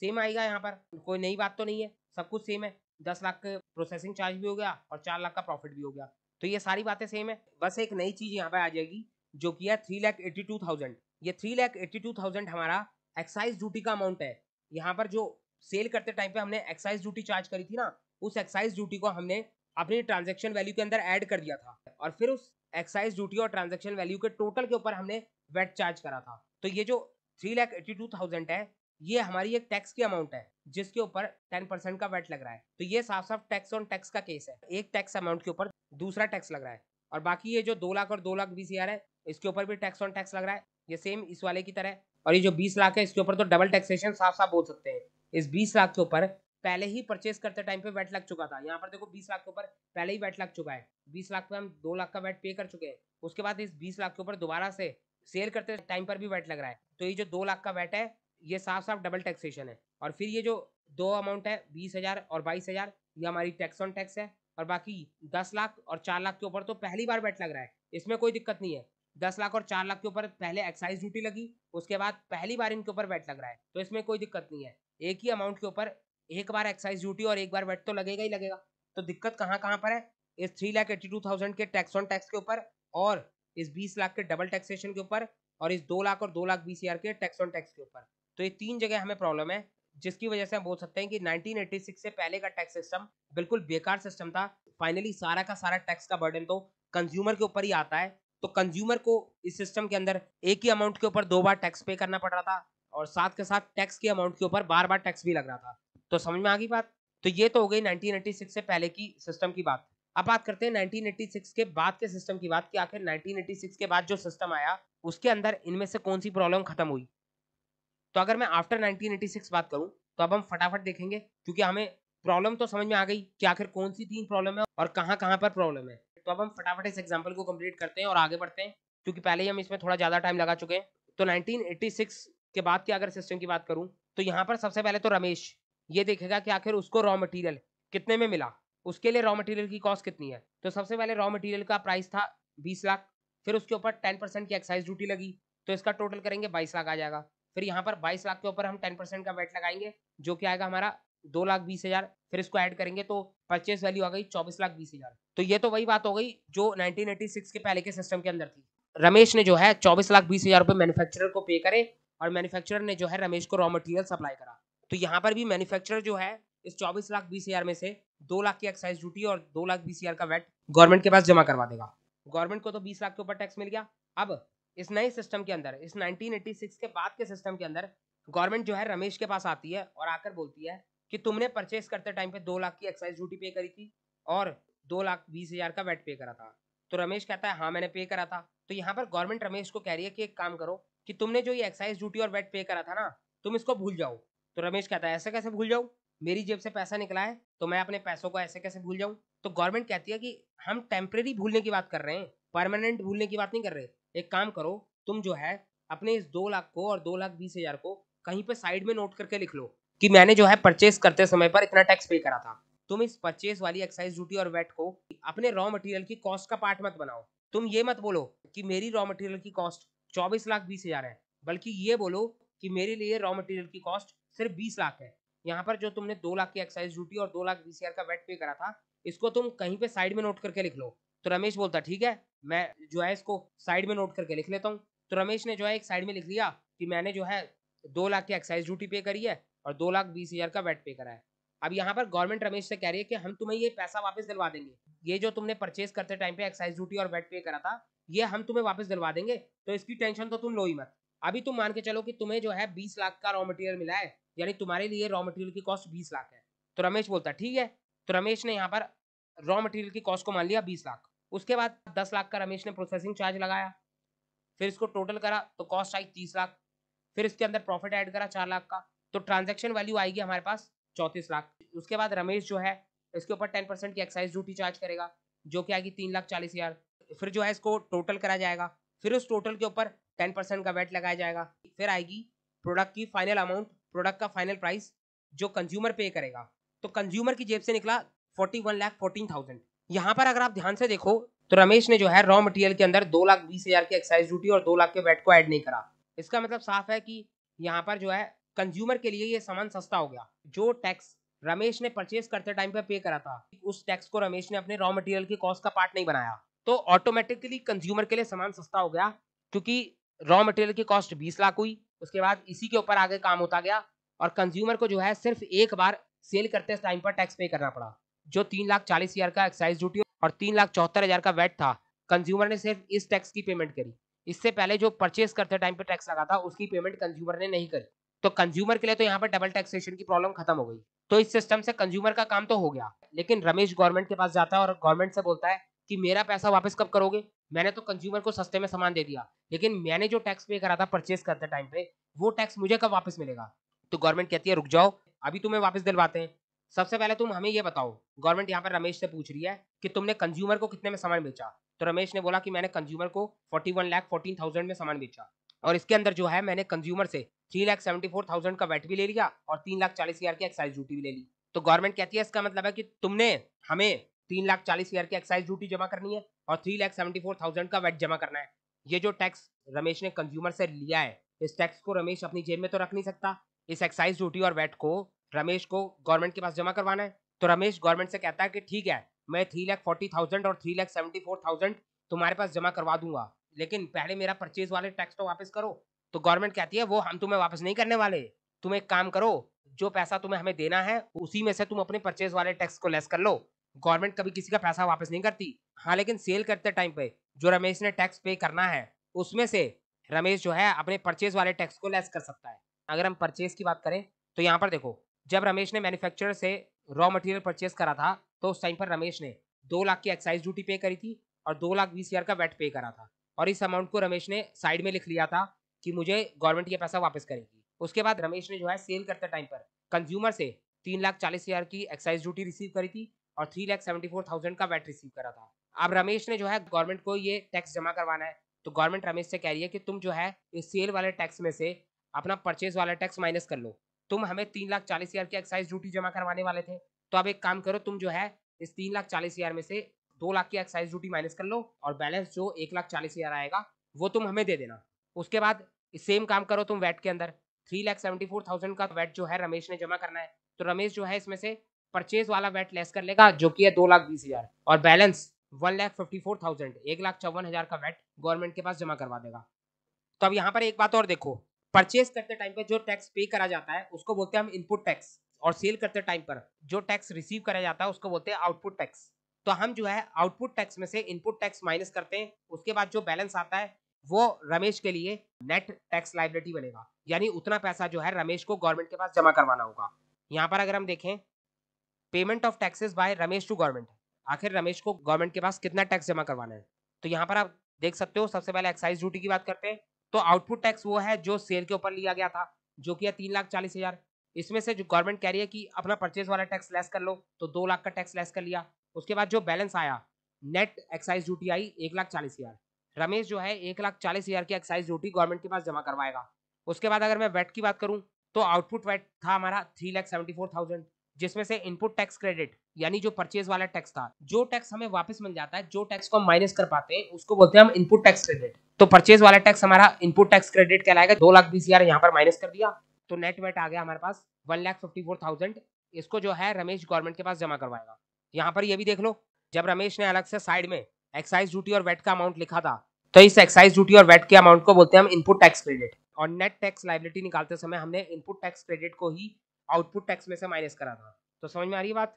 सेम आएगा यहाँ पर कोई नई बात तो नहीं है सब कुछ सेम है दस लाख का प्रोसेसिंग चार्ज भी हो गया और चार लाख का प्रॉफिट भी हो गया तो ये सारी बातें सेम है बस एक नई चीज़ यहाँ पर आ जाएगी जो कि है three lakh eighty two thousand ये three lakh eighty two thousand हमारा एक्साइज ड्यूटी का अमाउंट है यहाँ पर जो सेल करते टाइम पे हमने एक्साइज ड्यूटी चार्ज करी थी ना उस एक्साइज ड्यूटी को हमने अपनी ट्रांजेक्शन वैल्यू के अंदर एड कर दिया था और फिर उस एक्साइज ड्यूटी और ट्रांजेक्शन वैल्यू के टोटल के ऊपर हमने वेट चार्ज करा था तो ये जो three lakh eighty two thousand है ये हमारी एक टैक्स की अमाउंट है जिसके ऊपर टेन परसेंट का वेट लग रहा है तो ये साफ साफ टैक्स ऑन टैक्स का केस है एक टैक्स अमाउंट के ऊपर दूसरा टैक्स लग रहा है और बाकी ये जो दो लाख और दो लाख बीस हजार है इसके ऊपर भी टैक्स ऑन टैक्स लग रहा है ये सेम इस वाले की तरह और ये जो बीस लाख है इसके ऊपर तो डबल टैक्सेशन साफ साफ बोल सकते हैं इस बीस लाख के ऊपर पहले ही परचेस करते टाइम पे वैट लग चुका था यहाँ पर देखो बीस लाख के ऊपर पहले ही वैट लग चुका है बीस लाख पे हम दो लाख का वैट पे कर चुके हैं उसके बाद इस बीस लाख के ऊपर दोबारा से सेल करते टाइम पर भी वैट लग रहा है तो ये जो दो लाख का वैट है ये साफ साफ डबल टैक्सेशन है और फिर ये जो दो अमाउंट है बीस हजार और बाईस हजार ये हमारी टैक्स ऑन टैक्स है और बाकी दस लाख और चार लाख के ऊपर तो पहली बार वैट लग रहा है इसमें कोई दिक्कत नहीं है दस लाख और चार लाख के ऊपर पहले एक्साइज ड्यूटी लगी उसके बाद पहली बार इनके ऊपर वेट लग रहा है तो इसमें कोई दिक्कत नहीं है एक ही अमाउंट के ऊपर एक बार एक्साइज ड्यूटी और एक बार वेट तो लगेगा ही लगेगा तो दिक्कत कहाँ कहाँ पर है इस three lakh eighty two thousand के टैक्स ऑन टैक्स के ऊपर और इस बीस लाख के डबल टैक्सेशन के ऊपर और इस दो लाख और दो लाख बीस हजार के टैक्स ऑन टैक्स के ऊपर तो ये तीन जगह हमें प्रॉब्लम है जिसकी वजह से हम बोल सकते हैं कि 1986 से पहले का टैक्स सिस्टम बिल्कुल बेकार सिस्टम था फाइनली सारा का सारा टैक्स का बर्डन तो कंज्यूमर के ऊपर ही आता है तो कंज्यूमर को इस सिस्टम के अंदर एक ही अमाउंट के ऊपर दो बार टैक्स पे करना पड़ रहा था और साथ के साथ टैक्स के अमाउंट के ऊपर बार बार टैक्स भी लग रहा था तो समझ में आ गई बात तो ये तो हो गई 1986 से पहले की सिस्टम की बात अब बात करते हैं 1986 के बाद के सिस्टम की बात कि आखिर 1986 के बाद जो सिस्टम आया उसके अंदर इनमें से कौन सी प्रॉब्लम खत्म हुई तो अगर मैं आफ्टर 1986 बात करूं तो अब हम फटाफट देखेंगे क्योंकि हमें प्रॉब्लम तो समझ में आ गई कि आखिर कौन सी तीन प्रॉब्लम है और कहां कहाँ पर प्रॉब्लम है तो अब हम फटाफट इस एग्जाम्पल को कम्प्लीट करते हैं और आगे बढ़ते हैं क्योंकि पहले ही हम इसमें थोड़ा ज़्यादा टाइम लगा चुके हैं तो नाइनटीन के बाद की अगर सिस्टम की बात करूँ तो यहाँ पर सबसे पहले तो रमेश ये देखेगा कि आखिर उसको रॉ मटेरियल कितने में मिला उसके लिए रॉ मटेरियल की कॉस्ट कितनी है तो सबसे पहले रॉ मटेरियल का प्राइस था 20 लाख फिर उसके ऊपर 10% परसेंट की एक्साइज ड्यूटी लगी तो इसका टोटल करेंगे 22 लाख आ जाएगा फिर यहाँ पर 22 लाख के ऊपर हम 10% परसेंट का वेट लगाएंगे जो कि आएगा हमारा दो लाख बीस हज़ार फिर इसको ऐड करेंगे तो परचेस वैल्यू आ गई चौबीस लाख बीस हजार तो ये तो वही बात हो गई जो 1986 के पहले के सिस्टम के अंदर थी रमेश ने जो है चौबीस लाख बीस हजार रुपए मैन्युफैक्चरर को पे करे और मैन्युफैक्चरर ने जो है रमेश को रॉ मटेरियल सप्लाई करा तो यहाँ पर भी मैन्युफैक्चरर जो है इस चौबीस लाख बीस हजार में से दो लाख की एक्साइज ड्यूटी और दो लाख बीस हजार का वेट गवर्नमेंट के पास जमा करवा देगा गवर्नमेंट को तो बीस लाख के ऊपर टैक्स मिल गया अब इस नए सिस्टम के अंदर इस 1986 के बाद के सिस्टम के अंदर गवर्नमेंट जो है रमेश के पास आती है और आकर बोलती है कि तुमने परचेस करते टाइम पे दो लाख की एक्साइज ड्यूटी पे करी थी और दो लाख बीस हजार का वेट पे करा था तो रमेश कहता है हाँ मैंने पे करा था तो यहाँ पर गवर्नमेंट रमेश को कह रही है कि एक काम करो कि तुमने जो ये एक्साइज ड्यूटी और वेट पे करा था ना तुम इसको भूल जाओ तो रमेश कहता है ऐसे कैसे भूल जाओ मेरी जेब से पैसा निकला है तो मैं अपने पैसों को ऐसे कैसे भूल जाऊँ तो गवर्नमेंट कहती है कि हम टेम्परेरी भूलने की बात कर रहे हैं परमानेंट भूलने की बात नहीं कर रहे एक काम करो तुम जो है अपने इस दो लाख को और दो लाख बीस हजार को कहीं पे साइड में नोट करके लिख लो कि मैंने जो है परचेस करते समय पर इतना टैक्स पे करा था तुम इस परचेस वाली एक्साइज ड्यूटी और वेट को अपने रॉ मटेरियल की कॉस्ट का पार्ट मत बनाओ तुम ये मत बोलो कि मेरी रॉ मटेरियल की कॉस्ट चौबीस लाख बीस हजार है बल्कि ये बोलो कि मेरे लिए रॉ मटेरियल की कॉस्ट सिर्फ बीस लाख है यहाँ पर जो तुमने दो लाख की एक्साइज ड्यूटी और दो लाख बीस हजार का वेट पे करा था इसको तुम कहीं पे साइड में नोट करके लिख लो तो रमेश बोलता ठीक है मैं जो है इसको साइड में नोट करके लिख लेता हूँ तो रमेश ने जो है एक साइड में लिख लिया कि मैंने जो है दो लाख की एक्साइज ड्यूटी पे करी है और दो लाख बीस हजार का वेट पे करा है अब यहाँ पर गवर्नमेंट रमेश से कह रही है कि हम तुम्हें ये पैसा वापस दिलवा देंगे ये जो तुमने परचेज करते टाइम पे एक्साइज ड्यूटी और वेट पे करा था ये हम तुम्हें वापस दिलवा देंगे तो इसकी टेंशन तो तुम लो ही मत अभी तुम मान के चलो कि तुम्हें जो है बीस लाख का रॉ मटेरियल मिला है यानी तुम्हारे लिए रॉ मटेरियल की कॉस्ट बीस लाख है तो रमेश बोलता ठीक है तो रमेश ने यहाँ पर रॉ मटेरियल की कॉस्ट को मान लिया बीस लाख उसके बाद दस लाख का रमेश ने प्रोसेसिंग चार्ज लगाया फिर इसको टोटल करा तो कॉस्ट आई तीस लाख फिर इसके अंदर प्रॉफिट ऐड करा चार लाख का तो ट्रांजेक्शन वैल्यू आएगी हमारे पास चौतीस लाख उसके बाद रमेश जो है इसके ऊपर टेन परसेंट की एक्साइज ड्यूटी चार्ज करेगा जो कि आएगी तीन लाख चालीस हज़ार फिर जो है इसको टोटल करा जाएगा फिर उस टोटल के ऊपर टेन परसेंट का वेट लगाया जाएगा फिर आएगी प्रोडक्ट की फाइनल अमाउंट प्रोडक्ट का फाइनल प्राइस जो कंज्यूमर पे करेगा तो कंज्यूमर की जेब से निकला forty one lakh fourteen thousand यहाँ पर अगर आप ध्यान से देखो तो रमेश ने जो है रॉ मटेरियल के अंदर दो लाख बीस हज़ार की एक्साइज ड्यूटी और दो लाख के वेट को ऐड नहीं करा इसका मतलब साफ है कि यहाँ पर जो है कंज्यूमर के लिए ये सामान सस्ता हो गया जो टैक्स रमेश ने परचेज करते टाइम पे पे करा था उस टैक्स को रमेश ने अपने रॉ मटेरियल के कॉस्ट का पार्ट नहीं बनाया तो ऑटोमेटिकली कंज्यूमर के लिए सामान सस्ता हो गया क्योंकि रॉ मटेरियल की कॉस्ट बीस लाख हुई उसके बाद इसी के ऊपर आगे काम होता गया और कंज्यूमर को जो है सिर्फ एक बार सेल करते टाइम पर टैक्स पे करना पड़ा जो तीन लाख चालीस हजार का एक्साइज ड्यूटी और तीन लाख चौहत्तर हजार का वेट था कंज्यूमर ने सिर्फ इस टैक्स की पेमेंट करी इससे पहले जो परचेस करते टाइम पे टैक्स लगा था उसकी पेमेंट कंज्यूमर ने नहीं करी तो कंज्यूमर के लिए तो यहाँ पर डबल टैक्सेशन की प्रॉब्लम खत्म हो गई तो इस सिस्टम से कंज्यूमर का काम तो हो गया लेकिन रमेश गवर्नमेंट के पास जाता है और गवर्नमेंट से बोलता है कि मेरा पैसा वापस कब करोगे मैंने तो कंज्यूमर को सस्ते में सामान दे दिया लेकिन मैंने जो टैक्स पे करा था परचेस करते टाइम पे वो टैक्स मुझे कब वापस मिलेगा तो गवर्नमेंट कहती है रुक जाओ अभी तुम्हें वापस दिलवाते हैं सबसे पहले तुम हमें ये बताओ गवर्नमेंट यहाँ पर रमेश से पूछ रही है कि तुमने कंज्यूमर को कितने में सामान बेचा तो रमेश ने बोला कि मैंने कंज्यूमर को forty one lakh fourteen thousand में सामान बेचा और इसके अंदर जो है मैंने कंज्यूमर से three lakh seventy four thousand का वेट भी ले लिया और तीन लाख चालीस हजार की एक्साइज ड्यूटी भी ले ली तो गवर्नमेंट कहती है इसका मतलब है कि तुमने हमें तीन लाख चालीस हजार की एक्साइज ड्यूटी जमा करनी है और three lakh seventy four thousand का वेट जमा करना है ये जो टैक्स रमेश ने कंज्यूमर से लिया है इस टैक्स को रमेश अपनी जेब में तो रख नहीं सकता इस एक्साइज ड्यूटी और वेट को रमेश को गवर्नमेंट के पास जमा करवाना है तो रमेश गवर्नमेंट से कहता है कि ठीक है मैं थ्री लाख फोर्टी थाउजेंड और three lakh seventy four thousand तुम्हारे पास जमा करवा दूंगा लेकिन पहले मेरा परचेज वाले टैक्स तो वापस करो तो गवर्नमेंट कहती है वो हम तुम्हें वापस नहीं करने वाले तुम एक काम करो जो पैसा तुम्हें हमें देना है उसी में से तुम अपने परचेज वाले टैक्स को लेस कर लो गवर्नमेंट कभी किसी का पैसा वापस नहीं करती हाँ लेकिन सेल करते टाइम पे जो रमेश ने टैक्स पे करना है उसमें से रमेश जो है अपने परचेज वाले टैक्स को लेस कर सकता है अगर हम परचेज की बात करें तो यहाँ पर देखो जब रमेश ने मैन्युफैक्चर से रॉ मटेरियल परचेज करा था तो उस टाइम पर रमेश ने दो लाख की एक्साइज ड्यूटी पे करी थी और दो लाख बीस हजार का वेट पे करा था और इस अमाउंट को रमेश ने साइड में लिख लिया था कि मुझे गवर्नमेंट ये पैसा वापस करेगी उसके बाद रमेश ने जो है सेल करते टाइम पर कंज्यूमर से तीन लाख चालीस हजार की एक्साइज ड्यूटी रिसीव करी थी और three lakh seventy four thousand का वैट रिसीव करा था अब रमेश ने जो है गवर्नमेंट को ये टैक्स जमा करवाना है तो गवर्नमेंट रमेश से कह रही है कि तुम जो है इस सेल वाले टैक्स में से अपना परचेज वाला टैक्स माइनस कर लो तुम हमें तीन लाख चालीस हजार की एक्साइज ड्यूटी जमा करवाने वाले थे तो अब एक काम करो तुम जो है इस तीन लाख चालीस हजार में से दो लाख की एक्साइज ड्यूटी माइनस कर लो और बैलेंस जो एक लाख चालीस हजार आएगा वो तुम हमें दे देना उसके बाद सेम काम करो तुम वेट के अंदर three lakh seventy four thousand का वेट जो है रमेश ने जमा करना है तो रमेश जो है इसमें से परचेज वाला वेट लेस कर लेगा जो कि है दो लाख बीस हजार और balance one lakh fifty four thousand एक लाख चौवन हजार का वेट गवर्नमेंट के पास जमा करवा देगा तो अब यहाँ पर एक बात और देखो परचेज करते टाइम पे जो टैक्स पे करा जाता है उसको बोलते हैं हम इनपुट टैक्स और सेल करते टाइम पर जो टैक्स रिसीव करा जाता है उसको बोलते हैं आउटपुट टैक्स तो हम जो है आउटपुट टैक्स में से इनपुट टैक्स माइनस करते हैं उसके बाद जो बैलेंस आता है वो रमेश के लिए नेट टैक्स लाइबिलिटी बनेगा यानी उतना पैसा जो है रमेश को गवर्नमेंट के पास जमा करवाना होगा यहाँ पर अगर हम देखें payment of taxes by Ramesh to government आखिर रमेश को गवर्नमेंट के पास कितना टैक्स जमा करवाना है तो यहाँ पर आप देख सकते हो सबसे पहले एक्साइज ड्यूटी की बात करते हैं तो आउटपुट टैक्स वो है जो सेल के ऊपर लिया गया था जो कि है तीन लाख चालीस हजार इसमें से जो गवर्नमेंट कह रही है कि अपना परचेज वाला टैक्स लेस कर लो तो दो लाख का टैक्स लेस कर लिया उसके बाद जो बैलेंस आया नेट एक्साइज ड्यूटी आई एक लाख चालीस हजार रमेश जो है एक लाख चालीस हजार की एक्साइज ड्यूटी गवर्नमेंट के पास जमा करवाएगा उसके बाद अगर मैं वेट की बात करूं तो आउटपुट वेट था हमारा three lakh seventy four thousand जिसमें से इनपुट टैक्स क्रेडिट यानी जो परचेज वाला टैक्स था जो टैक्स हमें वापस मिल जाता है जो टैक्स को हम माइनस कर पाते हैं उसको बोलते हैं हम इनपुट टैक्स क्रेडिट तो परचेज वाला टैक्स हमारा इनपुट टैक्स क्रेडिट कहलाएगा दो लाख बीस हजार यहाँ पर माइनस कर दिया तो नेट वेट आ गया हमारे पास one lakh fifty four thousand इसको जो है रमेश गवर्नमेंट के पास जमा करवाएगा यहाँ पर यह भी देख लो जब रमेश ने अलग से साइड में एक्साइज ड्यूटी और वेट का अमाउंट लिखा था तो इस एक्साइज ड्यूटी और वेट के अमाउंट को बोलते हैं हम इनपुट टैक्स क्रेडिट और नेट टैक्स लाइबिलिटी निकालते समय हमने इनपुट टैक्स क्रेडिट को ही आउटपुट टैक्स में से माइनस करा था तो समझ में आ रही बात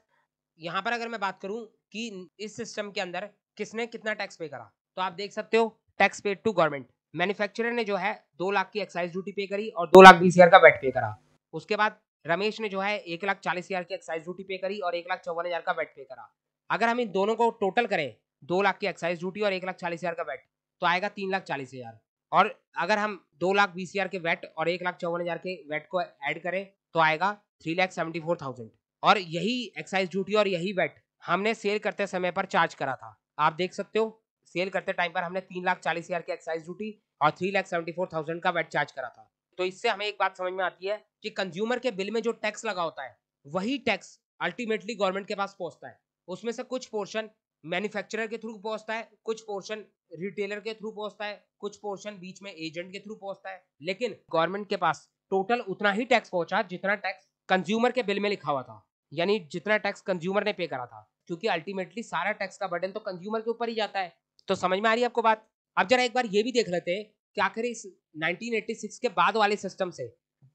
यहाँ पर अगर मैं बात करूँ कि इस सिस्टम के अंदर किसने कितना टैक्स पे करा तो आप देख सकते हो tax paid to government manufacturer ने जो है दो लाख की एक्साइज ड्यूटी पे करी और दो लाख बीस हजार का वेट पे करा उसके बाद रमेश ने जो है एक लाख चालीस हजार की एक्साइज ड्यूटी पे करी और एक लाख चौवन हजार का वेट पे करा अगर हम इन दोनों को टोटल करें दो लाख की एक्साइज ड्यूटी और एक लाख चालीस हजार का वैट तो आएगा तीन लाख चालीस हजार और अगर हम दो लाख बीस हजार के वैट और एक लाख चौवन हजार के वैट को ऐड करें तो आएगा three lakh seventy four thousand और यही एक्साइज ड्यूटी और यही वैट हमने सेल करते समय पर चार्ज करा था आप देख सकते हो सेल करते टाइम पर हमने तीन लाख चालीस हजार की एक्साइज ड्यूटी और three lakh seventy four thousand का वैट चार्ज करा था तो इससे हमें एक बात समझ में आती है कि कंज्यूमर के बिल में जो टैक्स लगा होता है वही टैक्स अल्टीमेटली गवर्नमेंट के पास पहुंचता है उसमें से कुछ पोर्शन मैन्युफैक्चरर के थ्रू पहुंचता है कुछ पोर्शन रिटेलर के थ्रू पहुंचता है कुछ पोर्शन बीच में एजेंट के थ्रू पहुंचता है लेकिन गवर्नमेंट के पास टोटल उतना ही टैक्स पहुंचा जितना टैक्स कंज्यूमर के बिल में लिखा हुआ था यानी जितना टैक्स कंज्यूमर ने पे करा था क्योंकि अल्टीमेटली सारा टैक्स का बर्डन तो कंज्यूमर के ऊपर ही जाता है तो समझ में आ रही है आपको बात अब जरा एक बार ये भी देख लेते हैं कि आखिर इस 1986 के बाद वाले सिस्टम से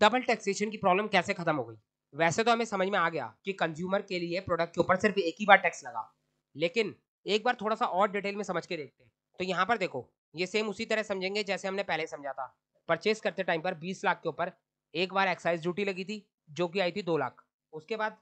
डबल टैक्सेशन की प्रॉब्लम कैसे खत्म हो गई वैसे तो हमें समझ में आ गया कि कंज्यूमर के लिए प्रोडक्ट के ऊपर सिर्फ एक ही बार टैक्स लगा लेकिन एक बार थोड़ा सा और डिटेल में समझ के देखते हैं तो यहाँ पर देखो ये सेम उसी तरह समझेंगे जैसे हमने पहले समझा था परचेस करते टाइम पर बीस लाख के ऊपर एक बार एक्साइज ड्यूटी लगी थी जो कि आई थी दो लाख उसके बाद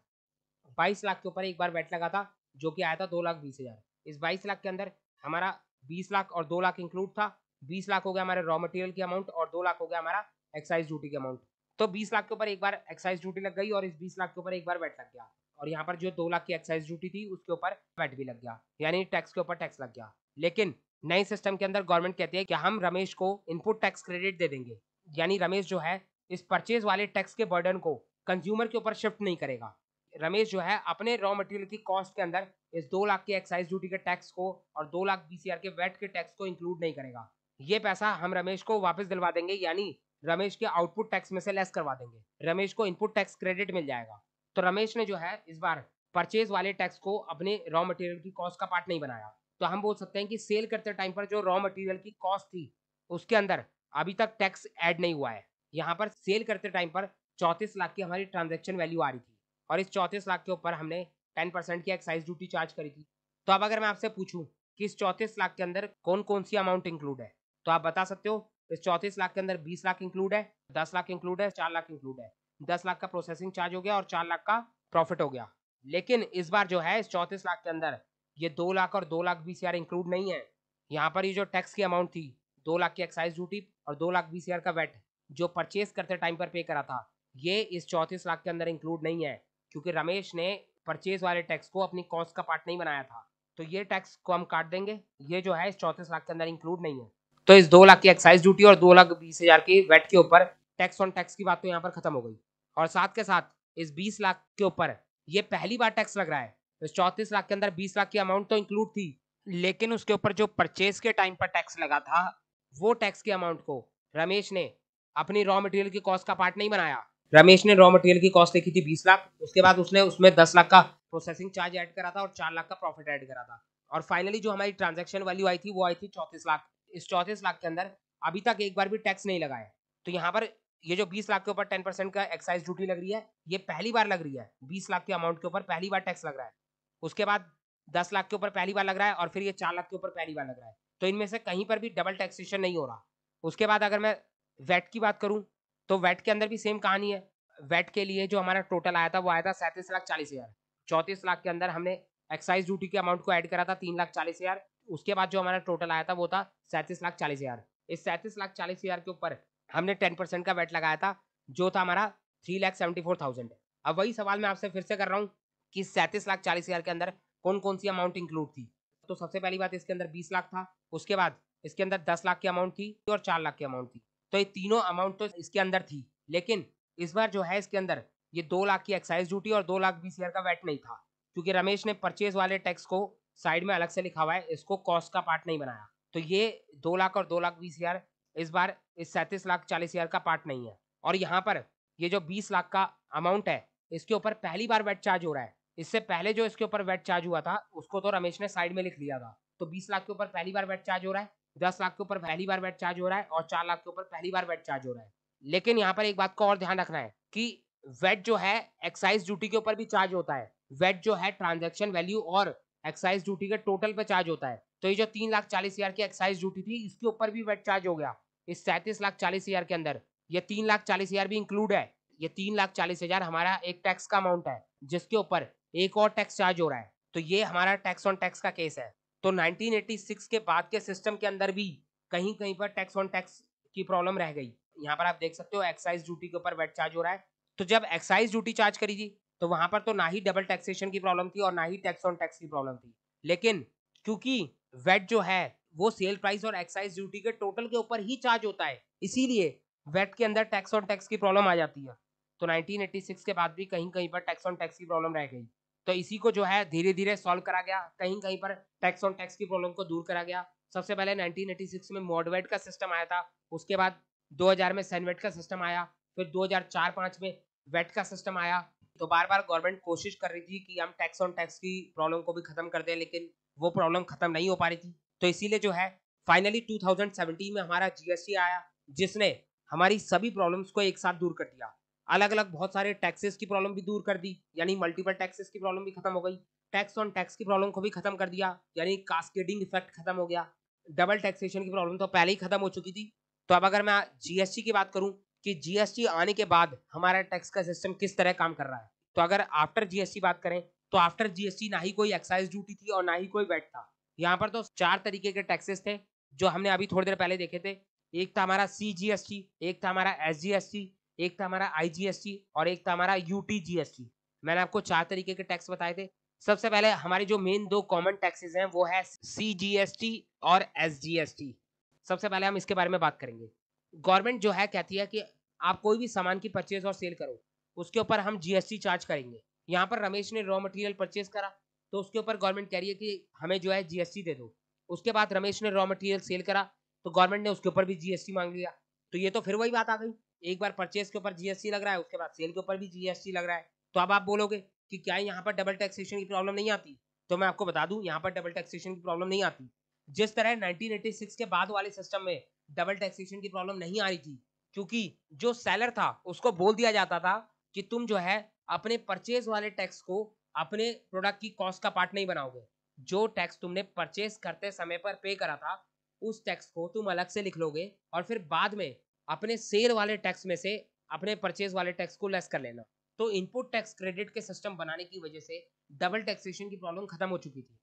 बाईस लाख के ऊपर एक बार वेट लगा था जो कि आया था दो लाख बीस हज़ार इस बाईस लाख के अंदर हमारा बीस लाख और दो लाख इंक्लूड था बीस लाख हो गया हमारे रॉ मटेरियल की अमाउंट और दो लाख हो गया हमारा एक्साइज ड्यूटी की अमाउंट तो बीस लाख के ऊपर एक बार एक्साइज ड्यूटी लग गई और इस बीस लाख के ऊपर एक बार वेट लग गया और यहाँ पर जो दो लाख की एक्साइज ड्यूटी थी उसके ऊपर वैट भी लग गया यानी टैक्स के ऊपर टैक्स लग गया लेकिन नए सिस्टम के अंदर गवर्नमेंट कहती है कि हम रमेश को इनपुट टैक्स क्रेडिट दे देंगे यानी रमेश जो है इस परचेज वाले टैक्स के बर्डन को कंज्यूमर के ऊपर शिफ्ट नहीं करेगा रमेश जो है अपने रॉ मटेरियल की कॉस्ट के अंदर इस दो लाख के एक्साइज ड्यूटी के टैक्स को और दो लाख बीसीआर के वेट के टैक्स को इंक्लूड नहीं करेगा ये पैसा हम रमेश को वापस दिलवा देंगे यानी रमेश के आउटपुट टैक्स में से लेस करवा देंगे रमेश को इनपुट टैक्स क्रेडिट मिल जाएगा तो रमेश ने जो है इस बार परचेज वाले टैक्स को अपने रॉ मटेरियल की कॉस्ट का पार्ट नहीं बनाया तो हम बोल सकते हैं कि सेल करते टाइम पर जो रॉ मटेरियल की कॉस्ट थी उसके अंदर अभी तक टैक्स ऐड नहीं हुआ है यहाँ पर सेल करते टाइम पर चौंतीस लाख की हमारी ट्रांजेक्शन वैल्यू आ रही थी और इस चौंतीस लाख के ऊपर हमने टेन परसेंट की एक्साइज ड्यूटी चार्ज करी थी तो अब अगर मैं आपसे पूछूं कि इस चौंतीस लाख के अंदर कौन कौन सी अमाउंट इंक्लूड है तो आप बता सकते हो इस चौंतीस लाख के अंदर बीस लाख इंक्लूड है दस लाख इंक्लूड है चार लाख इंक्लूड है दस लाख का प्रोसेसिंग चार्ज हो गया और चार लाख का प्रॉफिट हो गया लेकिन इस बार जो है इस चौतीस लाख के अंदर ये दो लाख और दो लाख बीस हजार इंक्लूड नहीं है यहाँ पर ये जो टैक्स की अमाउंट थी दो लाख की एक्साइज ड्यूटी और दो लाख बीस हजार का वेट जो परचेज करते टाइम पर पे करा था ये इस चौतीस लाख के अंदर इंक्लूड नहीं है क्योंकि रमेश ने परचेज वाले टैक्स को अपनी कॉस्ट का पार्ट नहीं बनाया था तो ये टैक्स को हम काट देंगे ये जो है इस चौतीस लाख के अंदर इंक्लूड नहीं है तो इस दो लाख की एक्साइज ड्यूटी और दो लाख बीस हजार की वेट के ऊपर टैक्स ऑन टैक्स की बात तो यहाँ पर खत्म हो गई और साथ के साथ इस बीस लाख के ऊपर ये पहली बार टैक्स लग रहा है तो इस चौंतीस लाख के अंदर बीस लाख की अमाउंट तो इंक्लूड थी लेकिन उसके ऊपर जो परचेज के टाइम पर टैक्स लगा था वो टैक्स के अमाउंट को रमेश ने अपनी रॉ मटेरियल की कॉस्ट का पार्ट नहीं बनाया रमेश ने रॉ मटेरियल की कॉस्ट लिखी थी बीस लाख उसके बाद उसने उसमें दस लाख का प्रोसेसिंग चार्ज ऐड करा था और चार लाख का प्रॉफिट ऐड करा था और फाइनली जो हमारी ट्रांजेक्शन वैल्यू आई थी वो आई थी चौंतीस लाख इस चौंतीस लाख के अंदर अभी तक एक बार भी टैक्स नहीं लगाया तो यहाँ पर ये जो 20 लाख के ऊपर 10 परसेंट का एक्साइज ड्यूटी लग रही है ये पहली बार लग रही है 20 लाख के अमाउंट के ऊपर पहली बार टैक्स लग रहा है उसके बाद 10 लाख के ऊपर पहली बार लग रहा है और फिर ये 4 लाख के ऊपर पहली बार लग रहा है तो इनमें से कहीं पर भी डबल टैक्सेशन नहीं हो रहा उसके बाद अगर मैं वैट की बात करूँ तो वैट के अंदर भी सेम कहानी है वैट के लिए जो हमारा टोटल आया था वो आया था सैंतीस लाख चालीस हज़ार चौंतीस लाख के अंदर हमने एक्साइज ड्यूटी के अमाउंट को ऐड करा था तीन लाख चालीस हज़ार उसके बाद जो हमारा टोटल आया था वो था सैंतीस लाख चालीस हज़ार इस सैंतीस लाख चालीस हज़ार के ऊपर हमने टेन परसेंट का वेट लगाया था जो था हमारा three lakh seventy four thousand अब वही सवाल मैं आपसे फिर से कर रहा हूँ कि सैंतीस लाख चालीस हज़ार के अंदर कौन कौन सी अमाउंट इंक्लूड थी तो सबसे पहली बात इसके अंदर बीस लाख था उसके बाद इसके अंदर दस लाख की अमाउंट थी और चार लाख की अमाउंट थी तो ये तीनों अमाउंट तो इसके अंदर थी लेकिन इस बार जो है इसके अंदर ये दो लाख की एक्साइज ड्यूटी और दो लाख बीस हज़ार का वेट नहीं था क्योंकि रमेश ने परचेज वाले टैक्स को साइड में अलग से लिखा हुआ है इसको कॉस्ट का पार्ट नहीं बनाया तो ये दो लाख और दो लाख बीस हज़ार इस बार इस सैंतीस लाख चालीस हजार का पार्ट नहीं है और यहाँ पर ये जो बीस लाख का अमाउंट है इसके ऊपर पहली बार वेट चार्ज हो रहा है इससे पहले जो इसके ऊपर वेट चार्ज हुआ था उसको तो रमेश ने साइड में लिख लिया था तो बीस लाख के ऊपर पहली बार वेट चार्ज हो रहा है दस लाख के ऊपर पहली बार वेट चार्ज हो रहा है और चार लाख के ऊपर पहली बार वेट चार्ज हो रहा है लेकिन यहाँ पर एक बात का और ध्यान रखना है कि वेट जो है एक्साइज ड्यूटी के ऊपर भी चार्ज होता है वेट जो है ट्रांजेक्शन वैल्यू और एक्साइज ड्यूटी के टोटल पे चार्ज होता है तो ये जो तीन लाख चालीस हजार की एक्साइज ड्यूटी थी इसके ऊपर भी वेट चार्ज हो गया इस सैंतीस लाख चालीस हजार के अंदर ये तीन लाख चालीस हजार भी इंक्लूड है ये तीन लाख चालीस हजार हमारा एक टैक्स का अमाउंट है जिसके ऊपर एक और टैक्स चार्ज हो रहा है तो ये हमारा टैक्स ऑन टैक्स का केस है तो सिक्स के बाद के सिस्टम के अंदर भी कहीं कहीं पर टैक्स ऑन टैक्स की प्रॉब्लम रह गई यहाँ पर आप देख सकते हो एक्साइज ड्यूटी के ऊपर वेट चार्ज हो रहा है तो जब एक्साइज ड्यूटी चार्ज करी थी तो वहां पर तो ना ही डबल टैक्सेशन की प्रॉब्लम थी और ना ही टैक्स ऑन टैक्स की प्रॉब्लम थी लेकिन क्योंकि वेट जो है वो सेल प्राइस और एक्साइज ड्यूटी के टोटल के ऊपर ही चार्ज होता है इसीलिए वेट के अंदर टैक्स ऑन टैक्स की प्रॉब्लम आ जाती है तो 1986 के बाद भी कहीं कहीं पर टैक्स ऑन टैक्स की प्रॉब्लम रह गई तो इसी को जो है धीरे धीरे सॉल्व करा गया कहीं कहीं पर टैक्स ऑन टैक्स की प्रॉब्लम को दूर करा गया सबसे पहले 1986 में मॉडवेट का सिस्टम आया था उसके बाद 2000 में सैनवेट का सिस्टम आया फिर 2004-5 में वेट का सिस्टम आया तो बार बार गवर्नमेंट कोशिश कर रही थी कि हम टैक्स ऑन टैक्स की प्रॉब्लम को भी खत्म कर दें लेकिन वो प्रॉब्लम खत्म नहीं हो पा रही थी तो इसीलिए जो है फाइनली 2017 में हमारा जीएसटी आया जिसने हमारी सभी प्रॉब्लम्स को एक साथ दूर कर दिया अलग अलग बहुत सारे टैक्सेस की प्रॉब्लम भी दूर कर दी यानी मल्टीपल टैक्सेस की प्रॉब्लम भी खत्म हो गई टैक्स ऑन टैक्स की प्रॉब्लम को भी खत्म कर दिया यानी कास्केडिंग इफेक्ट खत्म हो गया डबल टैक्सेशन की प्रॉब्लम तो पहले ही खत्म हो चुकी थी तो अब अगर मैं जीएसटी की बात करूं कि जीएसटी आने के बाद हमारा टैक्स का सिस्टम किस तरह काम कर रहा है तो अगर आफ्टर जीएसटी बात करें तो आफ्टर जीएसटी ना ही कोई एक्साइज ड्यूटी थी और ना ही कोई वेट था यहाँ पर तो चार तरीके के टैक्सेस थे जो हमने अभी थोड़ी देर पहले देखे थे एक था हमारा सी जी एक था हमारा एस एक था हमारा आई और एक था हमारा यू मैंने आपको चार तरीके के टैक्स बताए थे सबसे पहले हमारे जो मेन दो कॉमन टैक्सेस हैं वो है सी और एस सबसे पहले हम इसके बारे में बात करेंगे गवर्नमेंट जो है कहती है कि आप कोई भी सामान की परचेज और सेल करो उसके ऊपर हम जीएसटी चार्ज करेंगे यहाँ पर रमेश ने रॉ मटेरियल परचेज करा तो उसके ऊपर गवर्नमेंट कह रही है कि हमें जो है जीएसटी दे दो उसके बाद रमेश ने रॉ मटेरियल सेल करा तो गवर्नमेंट ने उसके ऊपर भी जीएसटी मांग लिया तो ये तो फिर वही बात आ गई एक बार परचेज के ऊपर जीएसटी लग रहा है उसके बाद सेल के ऊपर भी जीएसटी लग रहा है तो अब आप बोलोगे कि क्या यहाँ पर डबल टैक्सेशन की प्रॉब्लम नहीं आती तो मैं आपको बता दूं यहाँ पर डबल टैक्सेशन की प्रॉब्लम नहीं आती जिस तरह 1986 के बाद वाले सिस्टम में डबल टैक्सेशन की प्रॉब्लम नहीं आ रही थी क्योंकि जो सेलर था उसको बोल दिया जाता था कि तुम जो है अपने परचेज वाले टैक्स को अपने प्रोडक्ट की कॉस्ट का पार्ट नहीं बनाओगे जो टैक्स तुमने परचेज करते समय पर पे करा था उस टैक्स को तुम अलग से लिख लोगे और फिर बाद में अपने सेल वाले टैक्स में से अपने परचेज वाले टैक्स को लेस कर लेना तो इनपुट टैक्स क्रेडिट के सिस्टम बनाने की वजह से डबल टैक्सेशन की प्रॉब्लम खत्म हो चुकी थी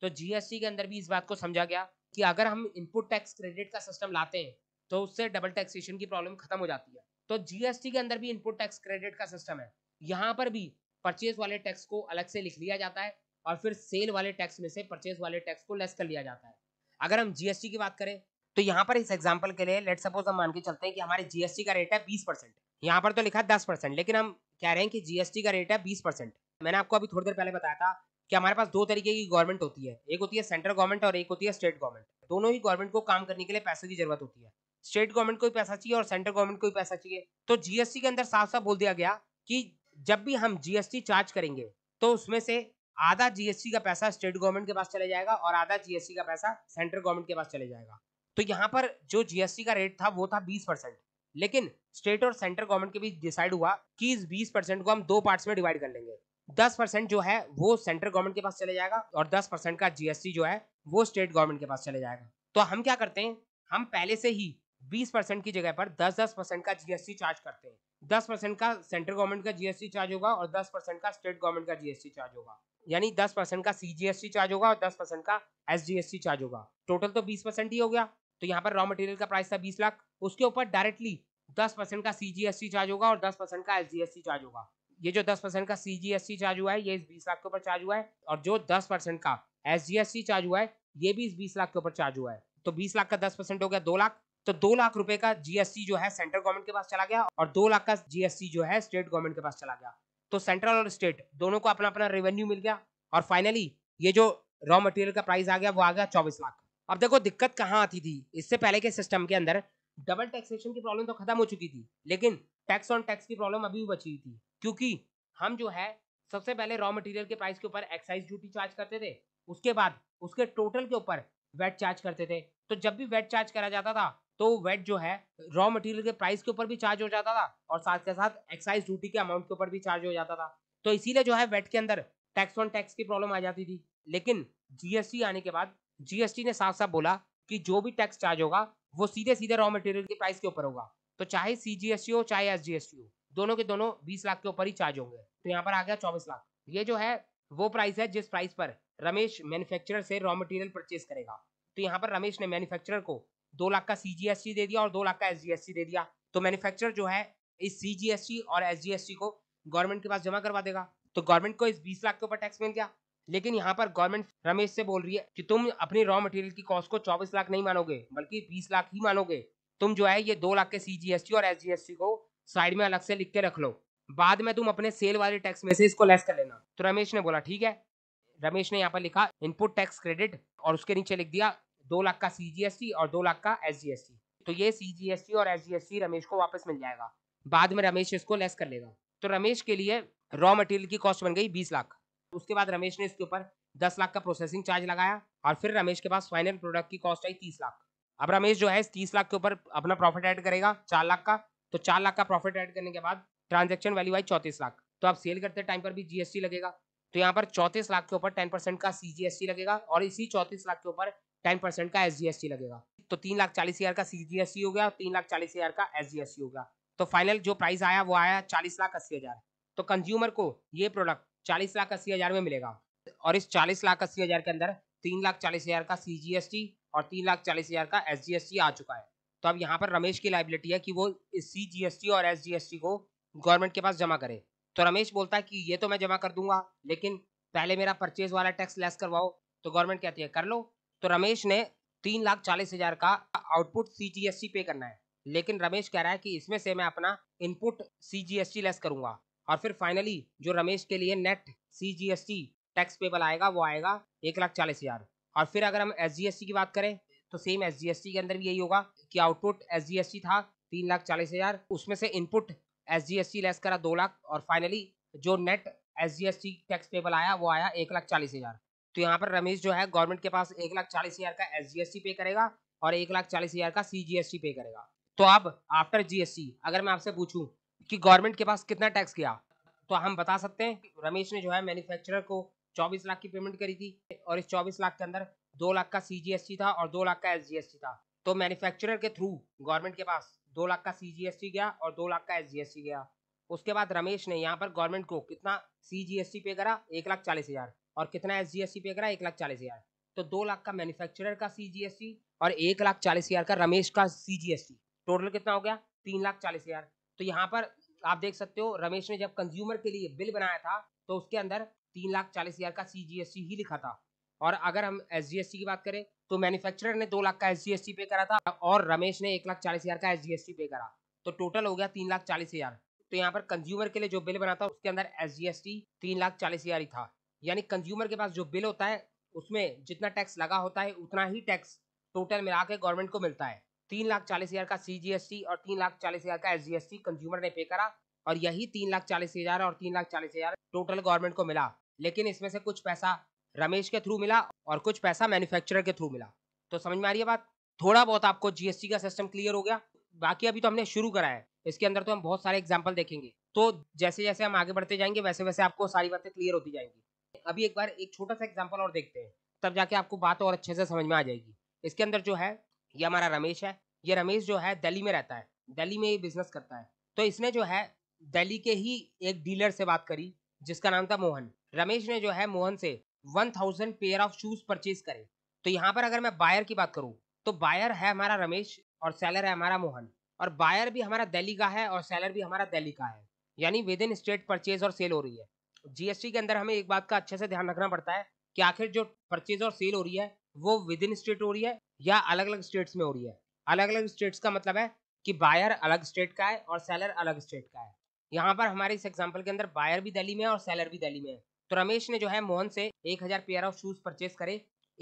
तो जीएसटी के अंदर भी इस बात को समझा गया कि अगर हम इनपुट टैक्स क्रेडिट का सिस्टम लाते हैं तो उससे डबल टैक्सेशन की प्रॉब्लम खत्म हो जाती है तो जीएसटी के अंदर भी इनपुट टैक्स क्रेडिट का सिस्टम है यहाँ पर भी परचेज वाले टैक्स को अलग से लिख लिया जाता है और फिर सेल वाले टैक्स में से परचेज वाले टैक्स को लेस कर लिया जाता है अगर हम जीएसटी की बात करें तो यहाँ पर इस एग्जाम्पल के लिए लेट सपोज हम मान के चलते हैं कि हमारे जीएसटी का रेट है बीस परसेंट यहाँ पर तो लिखा है दस परसेंट लेकिन हम कह रहे हैं कि जीएसटी का रेट है बीस परसेंट मैंने आपको अभी थोड़ी देर पहले बताया था कि हमारे पास दो तरीके की गवर्नमेंट होती है एक होती है सेंट्रल गवर्नमेंट और एक होती है स्टेट गवर्नमेंट दोनों ही गवर्नमेंट को काम करने के लिए पैसे की जरूरत होती है स्टेट गवर्नमेंट को भी पैसा चाहिए और सेंट्रल गवर्नमेंट को भी पैसा चाहिए तो जीएसटी के अंदर साफ साफ बोल दिया गया कि जब भी हम जीएसटी चार्ज करेंगे तो उसमें से आधा जीएसटी का पैसा स्टेट गवर्नमेंट के पास चले जाएगा और आधा जीएसटी का पैसा सेंट्रल गवर्नमेंट के पास चले जाएगा तो यहाँ पर जो जीएसटी का रेट था वो था बीस परसेंट लेकिन स्टेट और सेंट्रल गवर्नमेंट के बीच डिसाइड हुआ कि इस बीस को हम दो पार्ट्स में डिवाइड कर लेंगे दस परसेंट जो है वो सेंट्रल गवर्नमेंट के पास चले जाएगा और दस परसेंट का जीएसटी जो है वो स्टेट गवर्नमेंट के पास चले जाएगा तो हम क्या करते हैं हम पहले से ही बीस परसेंट की जगह पर दस दस परसेंट का जीएसटी चार्ज करते हैं दस परसेंट का सेंट्रल गवर्नमेंट का जीएसटी चार्ज होगा और दस परसेंट का स्टेट गवर्नमेंट का जीएसटी चार्ज होगा यानी दस परसेंट का सीजीएसटी चार्ज होगा और दस परसेंट का एसजीएसटी चार्ज होगा टोटल तो बीस परसेंट ही हो गया तो यहाँ पर रॉ मटेरियल का प्राइस था बीस लाख उसके ऊपर डायरेक्टली दस परसेंट का सीजीएसटी चार्ज होगा और दस परसेंट का एसजीएसटी चार्ज होगा ये जो दस परसेंट का सी जी एस सी चार्ज हुआ है ये इस बीस लाख के ऊपर चार्ज हुआ है और जो दस परसेंट का एस जी एस चार्ज हुआ है ये भी इस बीस लाख के ऊपर चार्ज हुआ है तो बीस लाख का दस परसेंट हो गया दो लाख तो दो लाख रुपए का जीएसटी जो है सेंट्रल गवर्नमेंट के पास चला गया और दो लाख का जीएसटी जो है स्टेट गवर्नमेंट के पास चला गया तो सेंट्रल और स्टेट दोनों को अपना अपना रेवेन्यू मिल गया और फाइनली ये जो रॉ मटेरियल का प्राइस आ गया वो आ गया चौबीस लाख अब देखो दिक्कत कहाँ आती थी इससे पहले के सिस्टम के अंदर डबल टैक्सेशन की प्रॉब्लम तो खत्म हो चुकी थी लेकिन टैक्स ऑन टैक्स की प्रॉब्लम अभी भी बची हुई थी क्योंकि हम जो है सबसे पहले रॉ मटेरियल के प्राइस के ऊपर एक्साइज ड्यूटी चार्ज करते थे उसके बाद उसके टोटल के ऊपर वेट चार्ज करते थे तो जब भी वेट चार्ज करा जाता था तो वेट जो है रॉ मटेरियल के प्राइस के ऊपर भी चार्ज हो जाता था और साथ के साथ एक्साइज ड्यूटी के अमाउंट के ऊपर भी चार्ज हो जाता था तो इसीलिए जो है वेट के अंदर टैक्स ऑन टैक्स की प्रॉब्लम आ जाती थी लेकिन जीएसटी आने के बाद जीएसटी ने साफ साफ बोला कि जो भी टैक्स चार्ज होगा वो सीधे सीधे रॉ मटेरियल के प्राइस के ऊपर होगा तो चाहे सी हो चाहे एस हो दोनों के दोनों बीस लाख के ऊपर ही चार्ज होंगे तो यहाँ पर आ गया चौबीस लाख ये जो है वो प्राइस है जिस प्राइस पर रमेश मैन्युफैक्चरर से रॉ मटेरियल परचेज करेगा तो यहाँ पर रमेश ने मैन्युफैक्चरर को दो लाख का सीजीएसटी दे दिया और दो लाख का एसजीएसटी दे दिया तो मैन्युफैक्चरर जो है इस सीजीएसटी और एसजीएसटी को गवर्नमेंट के पास जमा करवा देगा तो गवर्नमेंट को इस बीस लाख के ऊपर टैक्स मिल गया लेकिन यहाँ पर गवर्नमेंट रमेश से बोल रही है कि तुम अपनी रॉ मटेरियल की कॉस्ट को चौबीस लाख नहीं मानोगे बल्कि बीस लाख ही मानोगे तुम जो है ये दो लाख के सीजीएसटी और एसजीएसटी को साइड में अलग से लिख के रख लो बाद में तुम अपने सेल वाले टैक्स में से इसको लेस कर लेना तो रमेश ने बोला ठीक है रमेश ने यहाँ पर लिखा इनपुट टैक्स क्रेडिट और उसके नीचे लिख दिया दो लाख का सीजीएसटी और दो लाख का एसजीएसटी तो ये सीजीएसटी और एसजीएसटी रमेश को वापस मिल जाएगा बाद में रमेश इसको लेस कर लेगा तो रमेश के लिए रॉ मटेरियल की कॉस्ट बन गई बीस लाख उसके बाद रमेश ने इसके ऊपर दस लाख का प्रोसेसिंग चार्ज लगाया और फिर रमेश के पास फाइनल प्रोडक्ट की कॉस्ट आई तीस लाख अब रमेश जो है तीस लाख के ऊपर अपना प्रॉफिट ऐड करेगा चार लाख का तो चार लाख का प्रॉफिट एड करने के बाद ट्रांजेक्शन वैल्यू आई चौतीस लाख तो आप सेल करते टाइम पर भी जीएसटी लगेगा तो यहाँ पर चौतीस लाख के ऊपर टेन परसेंट का सीजीएसटी लगेगा और इसी चौतीस लाख के ऊपर टेन परसेंट का एसजीएसटी लगेगा तो तीन लाख चालीस हजार का सीजीएसटी हो गया और तीन लाख चालीस हजार का एसजीएसटी हो गया तो फाइनल जो प्राइस आया वो आया चालीस लाख अस्सी हजार तो कंज्यूमर को ये प्रोडक्ट चालीस लाख अस्सी हजार में मिलेगा और इस चालीस लाख अस्सी हजार के अंदर तीन लाख चालीस हजार का सीजीएसटी और तीन लाख चालीस हजार का एसजीएसटी आ चुका है तो अब यहाँ पर रमेश की लाइबिलिटी है कि वो सी टी और एस टी को गवर्नमेंट के पास जमा करे तो रमेश बोलता है कि ये तो मैं जमा कर दूंगा लेकिन पहले मेरा परचेज वाला टैक्स लेस करवाओ तो गवर्नमेंट कहती है कर लो तो रमेश ने तीन लाख चालीस हजार का output C G S T pay करना है लेकिन रमेश कह रहा है कि इसमें से मैं अपना input C G S T less करूंगा और फिर फाइनली जो रमेश के लिए net C G S T tax payable आएगा वो आएगा एक लाख चालीस हजार और फिर अगर हम एस जी एस टी की बात करें तो सेम एस के अंदर भी यही होगा कि आउटपुट एस था तीन लाख चालीस हजार उसमें से इनपुट एस लेस करा दो लाख और फाइनली जो नेट एस टैक्स पेबल आया वो आया एक लाख चालीस हजार तो यहाँ पर रमेश जो है गवर्नमेंट के पास एक लाख चालीस हजार का एस पे करेगा और एक लाख चालीस हजार का सी पे करेगा तो अब आफ्टर जीएसटी अगर मैं आपसे पूछूँ कि गवर्नमेंट के पास कितना टैक्स गया तो हम बता सकते हैं रमेश ने जो है मैन्युफैक्चरर को 24 लाख की पेमेंट करी थी और इस 24 लाख के अंदर दो लाख का सीजीएसटी था और दो लाख का एसजीएसटी था तो मैन्युफैक्चरर के थ्रू गवर्नमेंट के पास दो लाख का सीजीएसटी गया और दो लाख का एसजीएसटी गया उसके बाद रमेश ने यहाँ पर गवर्नमेंट को कितना सीजीएसटी पे करा एक लाख चालीस हजार और कितना एसजीएसटी पे करा एक लाख चालीस हजार तो दो लाख का मैन्युफैक्चरर का सीजीएसटी और एक लाख चालीस हजार का रमेश का सीजीएसटी टोटल कितना हो गया तीन लाख चालीस हजार तो यहाँ पर आप देख सकते हो रमेश ने जब कंज्यूमर के लिए बिल बनाया था तो उसके अंदर तीन लाख चालीस हजार का सीजीएसटी ही लिखा था और अगर हम एस की बात करें तो मैन्युफैक्चरर ने दो लाख का एस पे करा था और रमेश ने एक लाख चालीस हजार का एस पे करा तो टोटल हो गया तीन लाख चालीस हजार तो यहाँ पर कंज्यूमर के लिए जो बिल बना था उसके अंदर एस जी एस टी तीन लाख चालीस हजार ही था यानी कंज्यूमर के पास जो बिल होता है उसमें जितना टैक्स लगा होता है उतना ही टैक्स टोटल मिला के गवर्नमेंट को मिलता है तीन लाख चालीस हजार का सी जी एस टी और तीन लाख चालीस हजार का S G S T consumer ने पे करा और यही तीन लाख चालीस हजार और तीन लाख चालीस हजार टोटल गवर्नमेंट को मिला लेकिन इसमें से कुछ पैसा रमेश के थ्रू मिला और कुछ पैसा मैन्युफैक्चरर के थ्रू मिला तो समझ में आ रही है बात थोड़ा बहुत आपको जीएसटी का सिस्टम क्लियर हो गया बाकी अभी तो हमने शुरू करा है इसके अंदर तो हम बहुत सारे एग्जाम्पल देखेंगे तो जैसे जैसे हम आगे बढ़ते जाएंगे वैसे वैसे आपको सारी बातें क्लियर होती जाएंगी अभी एक बार एक छोटा सा एग्जाम्पल और देखते हैं तब जाके आपको बात और अच्छे से समझ में आ जाएगी इसके अंदर जो है ये हमारा रमेश है ये रमेश जो है दिल्ली में रहता है दिल्ली में ये बिजनेस करता है तो इसने जो है दिल्ली के ही एक डीलर से बात करी जिसका नाम था मोहन रमेश ने जो है मोहन से one thousand pair of shoes purchase करें तो यहाँ पर अगर मैं बायर की बात करूँ तो बायर है हमारा रमेश और सेलर है हमारा मोहन और बायर भी हमारा दिल्ली का है और सेलर भी हमारा दिल्ली का है यानी विद इन स्टेट परचेज और सेल हो रही है जीएसटी के अंदर हमें एक बात का अच्छे से ध्यान रखना पड़ता है कि आखिर जो परचेज और सेल हो रही है वो विद इन स्टेट हो रही है या अलग अलग स्टेट्स में हो रही है अलग अलग स्टेट्स का मतलब है कि बायर अलग स्टेट का है और सेलर अलग स्टेट का है यहाँ पर हमारे इस एग्जाम्पल के अंदर बायर भी दिल्ली में है और सेलर भी दिल्ली में है तो रमेश ने जो है मोहन से एक हजार पेयर ऑफ शूज परचेस करे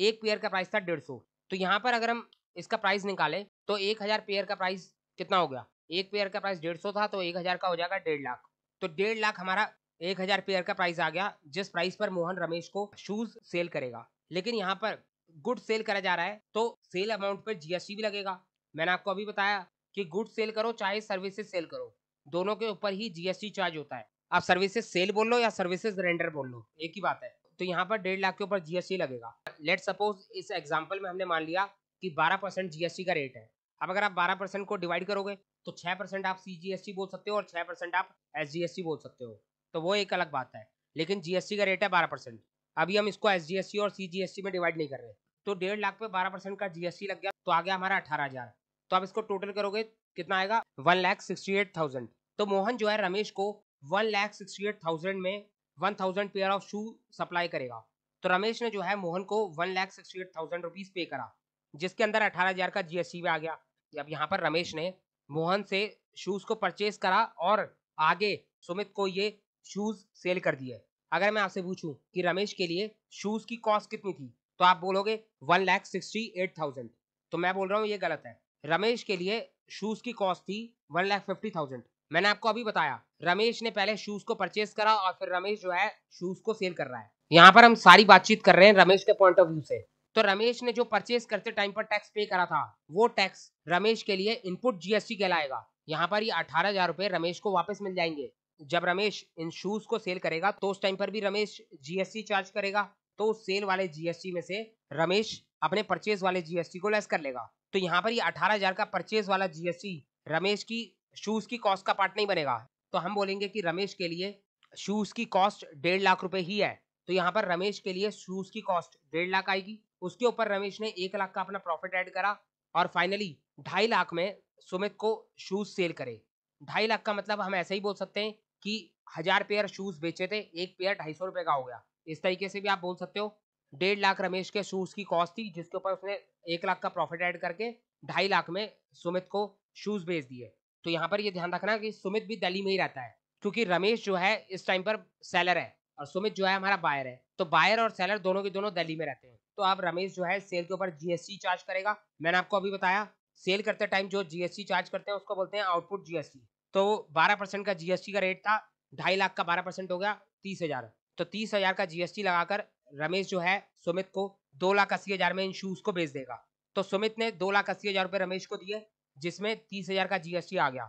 एक पेयर का प्राइस था डेढ़ सौ तो यहाँ पर अगर हम इसका प्राइस निकाले तो एक हजार पेयर का प्राइस कितना हो गया एक पेयर का प्राइस डेढ़ सौ था तो एक हजार का हो जाएगा डेढ़ लाख तो डेढ़ लाख हमारा एक हजार पेयर का प्राइस आ गया जिस प्राइस पर मोहन रमेश को शूज सेल करेगा लेकिन यहाँ पर गुड सेल करा जा रहा है तो सेल अमाउंट पर जीएसटी भी लगेगा मैंने आपको अभी बताया कि गुड सेल करो चाहे सर्विसेज सेल करो दोनों के ऊपर ही जीएसटी चार्ज होता है आप सर्विसेज सेल बोल लो या सर्विसेज रेंडर बोल लो एक ही बात है तो यहाँ पर डेढ़ लाख के ऊपर जीएसटी लगेगा लेट सपोज इस एग्जाम्पल में हमने मान लिया कि बारह परसेंट जीएसटी का रेट है अब अगर आप बारह परसेंट को डिवाइड करोगे तो छह परसेंट आप सी जी एस टी बोल सकते हो और छह परसेंट आप एस जी एस टी बोल सकते हो तो वो एक अलग बात है लेकिन जीएसटी का रेट है बारह परसेंट अभी हम इसको एस जी एस टी और सी जी एस टी में डिवाइड नहीं कर रहे तो डेढ़ लाख पे बारह परसेंट का जीएसटी लग गया तो आ गया हमारा अठारह हजार तो आप इसको टोटल करोगे कितना आएगा one lakh sixty eight thousand तो मोहन जो है रमेश को one lakh sixty eight thousand में one thousand pair of shoe supply करेगा तो रमेश ने जो है मोहन को one lakh sixty eight thousand rupees pay करा जिसके अंदर अठारह हजार का जीएसटी भी आ गया अब यहाँ पर रमेश ने मोहन से शूज को परचेज करा और आगे सुमित को ये शूज सेल कर दिए अगर मैं आपसे पूछूं कि रमेश के लिए शूज की कॉस्ट कितनी थी तो आप बोलोगे one lakh sixty eight thousand तो मैं बोल रहा हूँ ये गलत है रमेश के लिए शूज की कॉस्ट थी वन लैख फिफ्टी थाउजेंड मैंने आपको अभी बताया रमेश ने पहले शूज को परचेज करा और फिर रमेश जो है शूज को सेल कर रहा है यहाँ पर हम सारी बातचीत कर रहे हैं रमेश के पॉइंट ऑफ व्यू से तो रमेश ने जो परचेज करते टाइम पर टैक्स पे करा था वो टैक्स रमेश के लिए इनपुट जीएसटी कहलाएगा यहाँ पर ही अठारह हजार रुपए रमेश को वापस मिल जाएंगे जब रमेश इन शूज को सेल करेगा तो उस टाइम पर भी रमेश जीएसटी चार्ज करेगा तो उस सेल वाले जीएसटी में से रमेश अपने परचेज वाले जीएसटी को लेस कर लेगा तो यहाँ पर ये अठारह हजार का परचेज वाला जीएसटी रमेश की शूज की कॉस्ट का पार्ट नहीं बनेगा तो हम बोलेंगे कि रमेश के लिए शूज की कॉस्ट डेढ़ लाख रुपए ही है तो यहाँ पर रमेश के लिए शूज की कॉस्ट डेढ़ लाख आएगी उसके ऊपर रमेश ने एक लाख का अपना प्रॉफिट ऐड करा और फाइनली ढाई लाख में सुमित को शूज सेल करे ढाई लाख का मतलब हम ऐसे ही बोल सकते हैं कि हजार पेयर शूज बेचे थे एक पेयर ढाई सौ रुपए का हो गया इस तरीके से भी आप बोल सकते हो डेढ़ लाख रमेश के शूज की कॉस्ट थी जिसके ऊपर उसने एक लाख का प्रॉफिट ऐड करके ढाई लाख में सुमित को शूज बेच दिए तो यहाँ पर ये ध्यान रखना कि सुमित भी दिल्ली में ही रहता है क्योंकि रमेश जो है इस टाइम पर सेलर है और सुमित जो है हमारा बायर है तो बायर और सेलर दोनों के दोनों दिल्ली में रहते हैं तो आप रमेश जो है सेल के ऊपर जीएसटी चार्ज करेगा मैंने आपको अभी बताया सेल करते टाइम जो जीएसटी चार्ज करते हैं उसको बोलते हैं आउटपुट जीएसटी तो बारह परसेंट का जीएसटी का रेट था ढाई लाख का बारह परसेंट हो गया तीस हजार तो तीस हजार का जीएसटी लगाकर रमेश जो है सुमित को दो लाख अस्सी हजार में इन शूज को बेच देगा तो सुमित ने दो लाख अस्सी हजार रुपए रमेश को दिए जिसमें तीस हजार का जीएसटी आ गया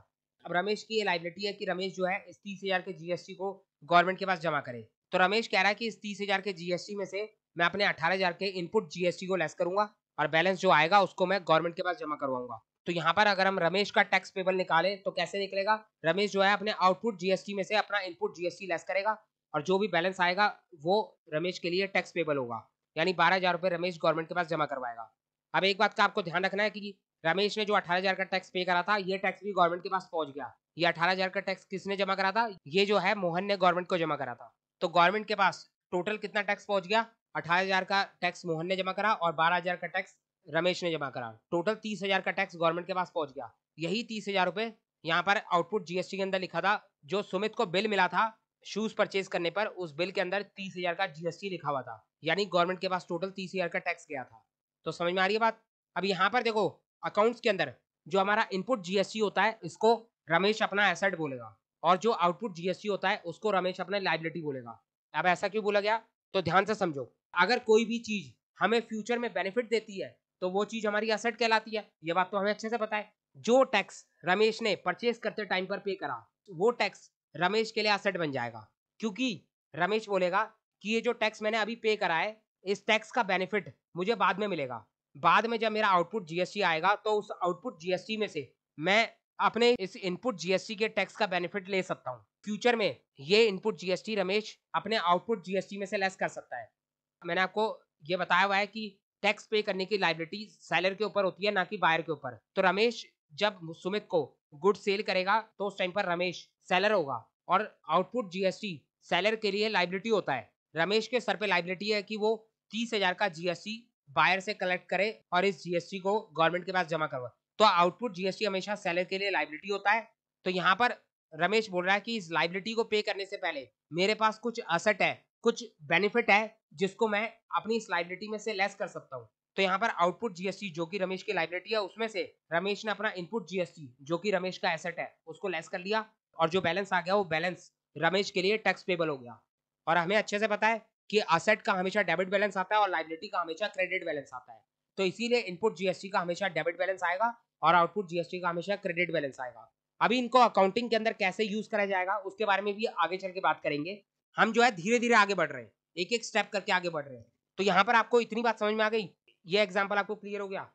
अब रमेश की ये लाइबिलिटी है कि रमेश जो है इस तीस हजार के जीएसटी को गवर्नमेंट के पास जमा करे तो रमेश कह रहा है कि इस तीस हजार के जीएसटी में से मैं अपने अठारह हजार के इनपुट जीएसटी को लेस करूंगा और बैलेंस जो आएगा उसको मैं गवर्नमेंट के पास जमा करवाऊंगा तो यहाँ पर अगर हम रमेश का टैक्स पेबल निकाले तो कैसे निकलेगा रमेश जो है अपने आउटपुट जीएसटी में से अपना इनपुट जीएसटी लेस करेगा और जो भी बैलेंस आएगा वो रमेश के लिए टैक्स पेबल होगा यानी बारह हजार रुपये रमेश गवर्नमेंट के पास जमा करवाएगा अब एक बात का आपको ध्यान रखना है कि रमेश ने जो अठारह हजार का टैक्स पे करा था ये टैक्स भी गवर्नमेंट के पास पहुंच गया ये अठारह हजार का टैक्स किसने जमा करा था ये जो है मोहन ने गवर्नमेंट को जमा करा था तो गवर्नमेंट के पास टोटल कितना टैक्स पहुंच गया अठारह हजार का टैक्स मोहन ने जमा करा और बारह हजार का टैक्स रमेश ने जमा करा टोटल तीस हजार का टैक्स गवर्नमेंट के पास पहुंच गया यही तीस हजार रुपये यहाँ पर आउटपुट जीएसटी के अंदर लिखा था जो सुमित को बिल मिला था शूज परचेज करने पर उस बिल के अंदर तीस हजार का जीएसटी लिखा हुआ था यानी गवर्नमेंट के पास टोटल तीस हजार का टैक्स गया था तो समझ में आ रही है बात अब यहाँ पर देखो अकाउंट्स के अंदर जो हमारा इनपुट जीएसटी होता है इसको रमेश अपना एसेट बोलेगा और जो आउटपुट जीएसटी होता है उसको रमेश अपना लाइबिलिटी बोलेगा अब ऐसा क्यों बोला गया तो ध्यान से समझो अगर कोई भी चीज हमें फ्यूचर में बेनिफिट देती है तो वो चीज हमारी असेट कहलाती है ये बात तो हमें अच्छे से पता है जो टैक्स रमेश ने परचेज करते टाइम पर पे करा वो टैक्स रमेश के लिए असेट बन जाएगा क्योंकि रमेश बोलेगा कि ये जो टैक्स मैंने अभी पे करा है इस टैक्स का बेनिफिट मुझे बाद में मिलेगा बाद में जब मेरा आउटपुट जीएसटी आएगा तो उस आउटपुट जीएसटी में से मैं अपने इस इनपुट जीएसटी के टैक्स का बेनिफिट ले सकता हूँ फ्यूचर में ये इनपुट जीएसटी रमेश अपने आउटपुट जीएसटी में से लेस कर सकता है मैंने आपको ये बताया हुआ है कि टैक्स पे करने की लाइबिलिटी सैलर के ऊपर होती है ना कि बायर के ऊपर तो रमेश जब सुमित को गुड सेल करेगा तो उस टाइम पर रमेश सैलर होगा और आउटपुट जीएसटी सैलर के लिए लाइबिलिटी होता है रमेश के सर पे लाइबिलिटी है कि वो तीस हजार का जीएसटी बायर से कलेक्ट करे और इस जीएसटी को गवर्नमेंट के पास जमा करवा तो आउटपुट जीएसटी हमेशा सेलर के लिए लाइबिलिटी होता है तो यहाँ पर रमेश बोल रहा है कि इस लाइबिलिटी को पे करने से पहले मेरे पास कुछ असट है कुछ बेनिफिट है जिसको मैं अपनी इस लाइबिलिटी में से लेस कर सकता हूँ तो यहाँ पर आउटपुट जीएसटी जो कि रमेश की लाइबिलिटी है उसमें से रमेश ने अपना इनपुट जीएसटी जो कि रमेश का एसेट है उसको लेस कर लिया और जो बैलेंस आ गया वो बैलेंस रमेश के लिए टैक्स पेबल हो गया और हमें अच्छे से पता है कि असेट का हमेशा डेबिट बैलेंस आता है और लाइबिलिटी का हमेशा क्रेडिट बैलेंस आता है तो इसीलिए इनपुट जीएसटी का हमेशा डेबिट बैलेंस आएगा और आउटपुट जीएसटी का हमेशा क्रेडिट बैलेंस आएगा अभी इनको अकाउंटिंग के अंदर कैसे यूज करा जाएगा उसके बारे में भी आगे चल के बात करेंगे हम जो है धीरे धीरे आगे बढ़ रहे हैं एक एक स्टेप करके आगे बढ़ रहे हैं तो यहाँ पर आपको इतनी बात समझ में आ गई ये एग्जाम्पल आपको क्लियर हो गया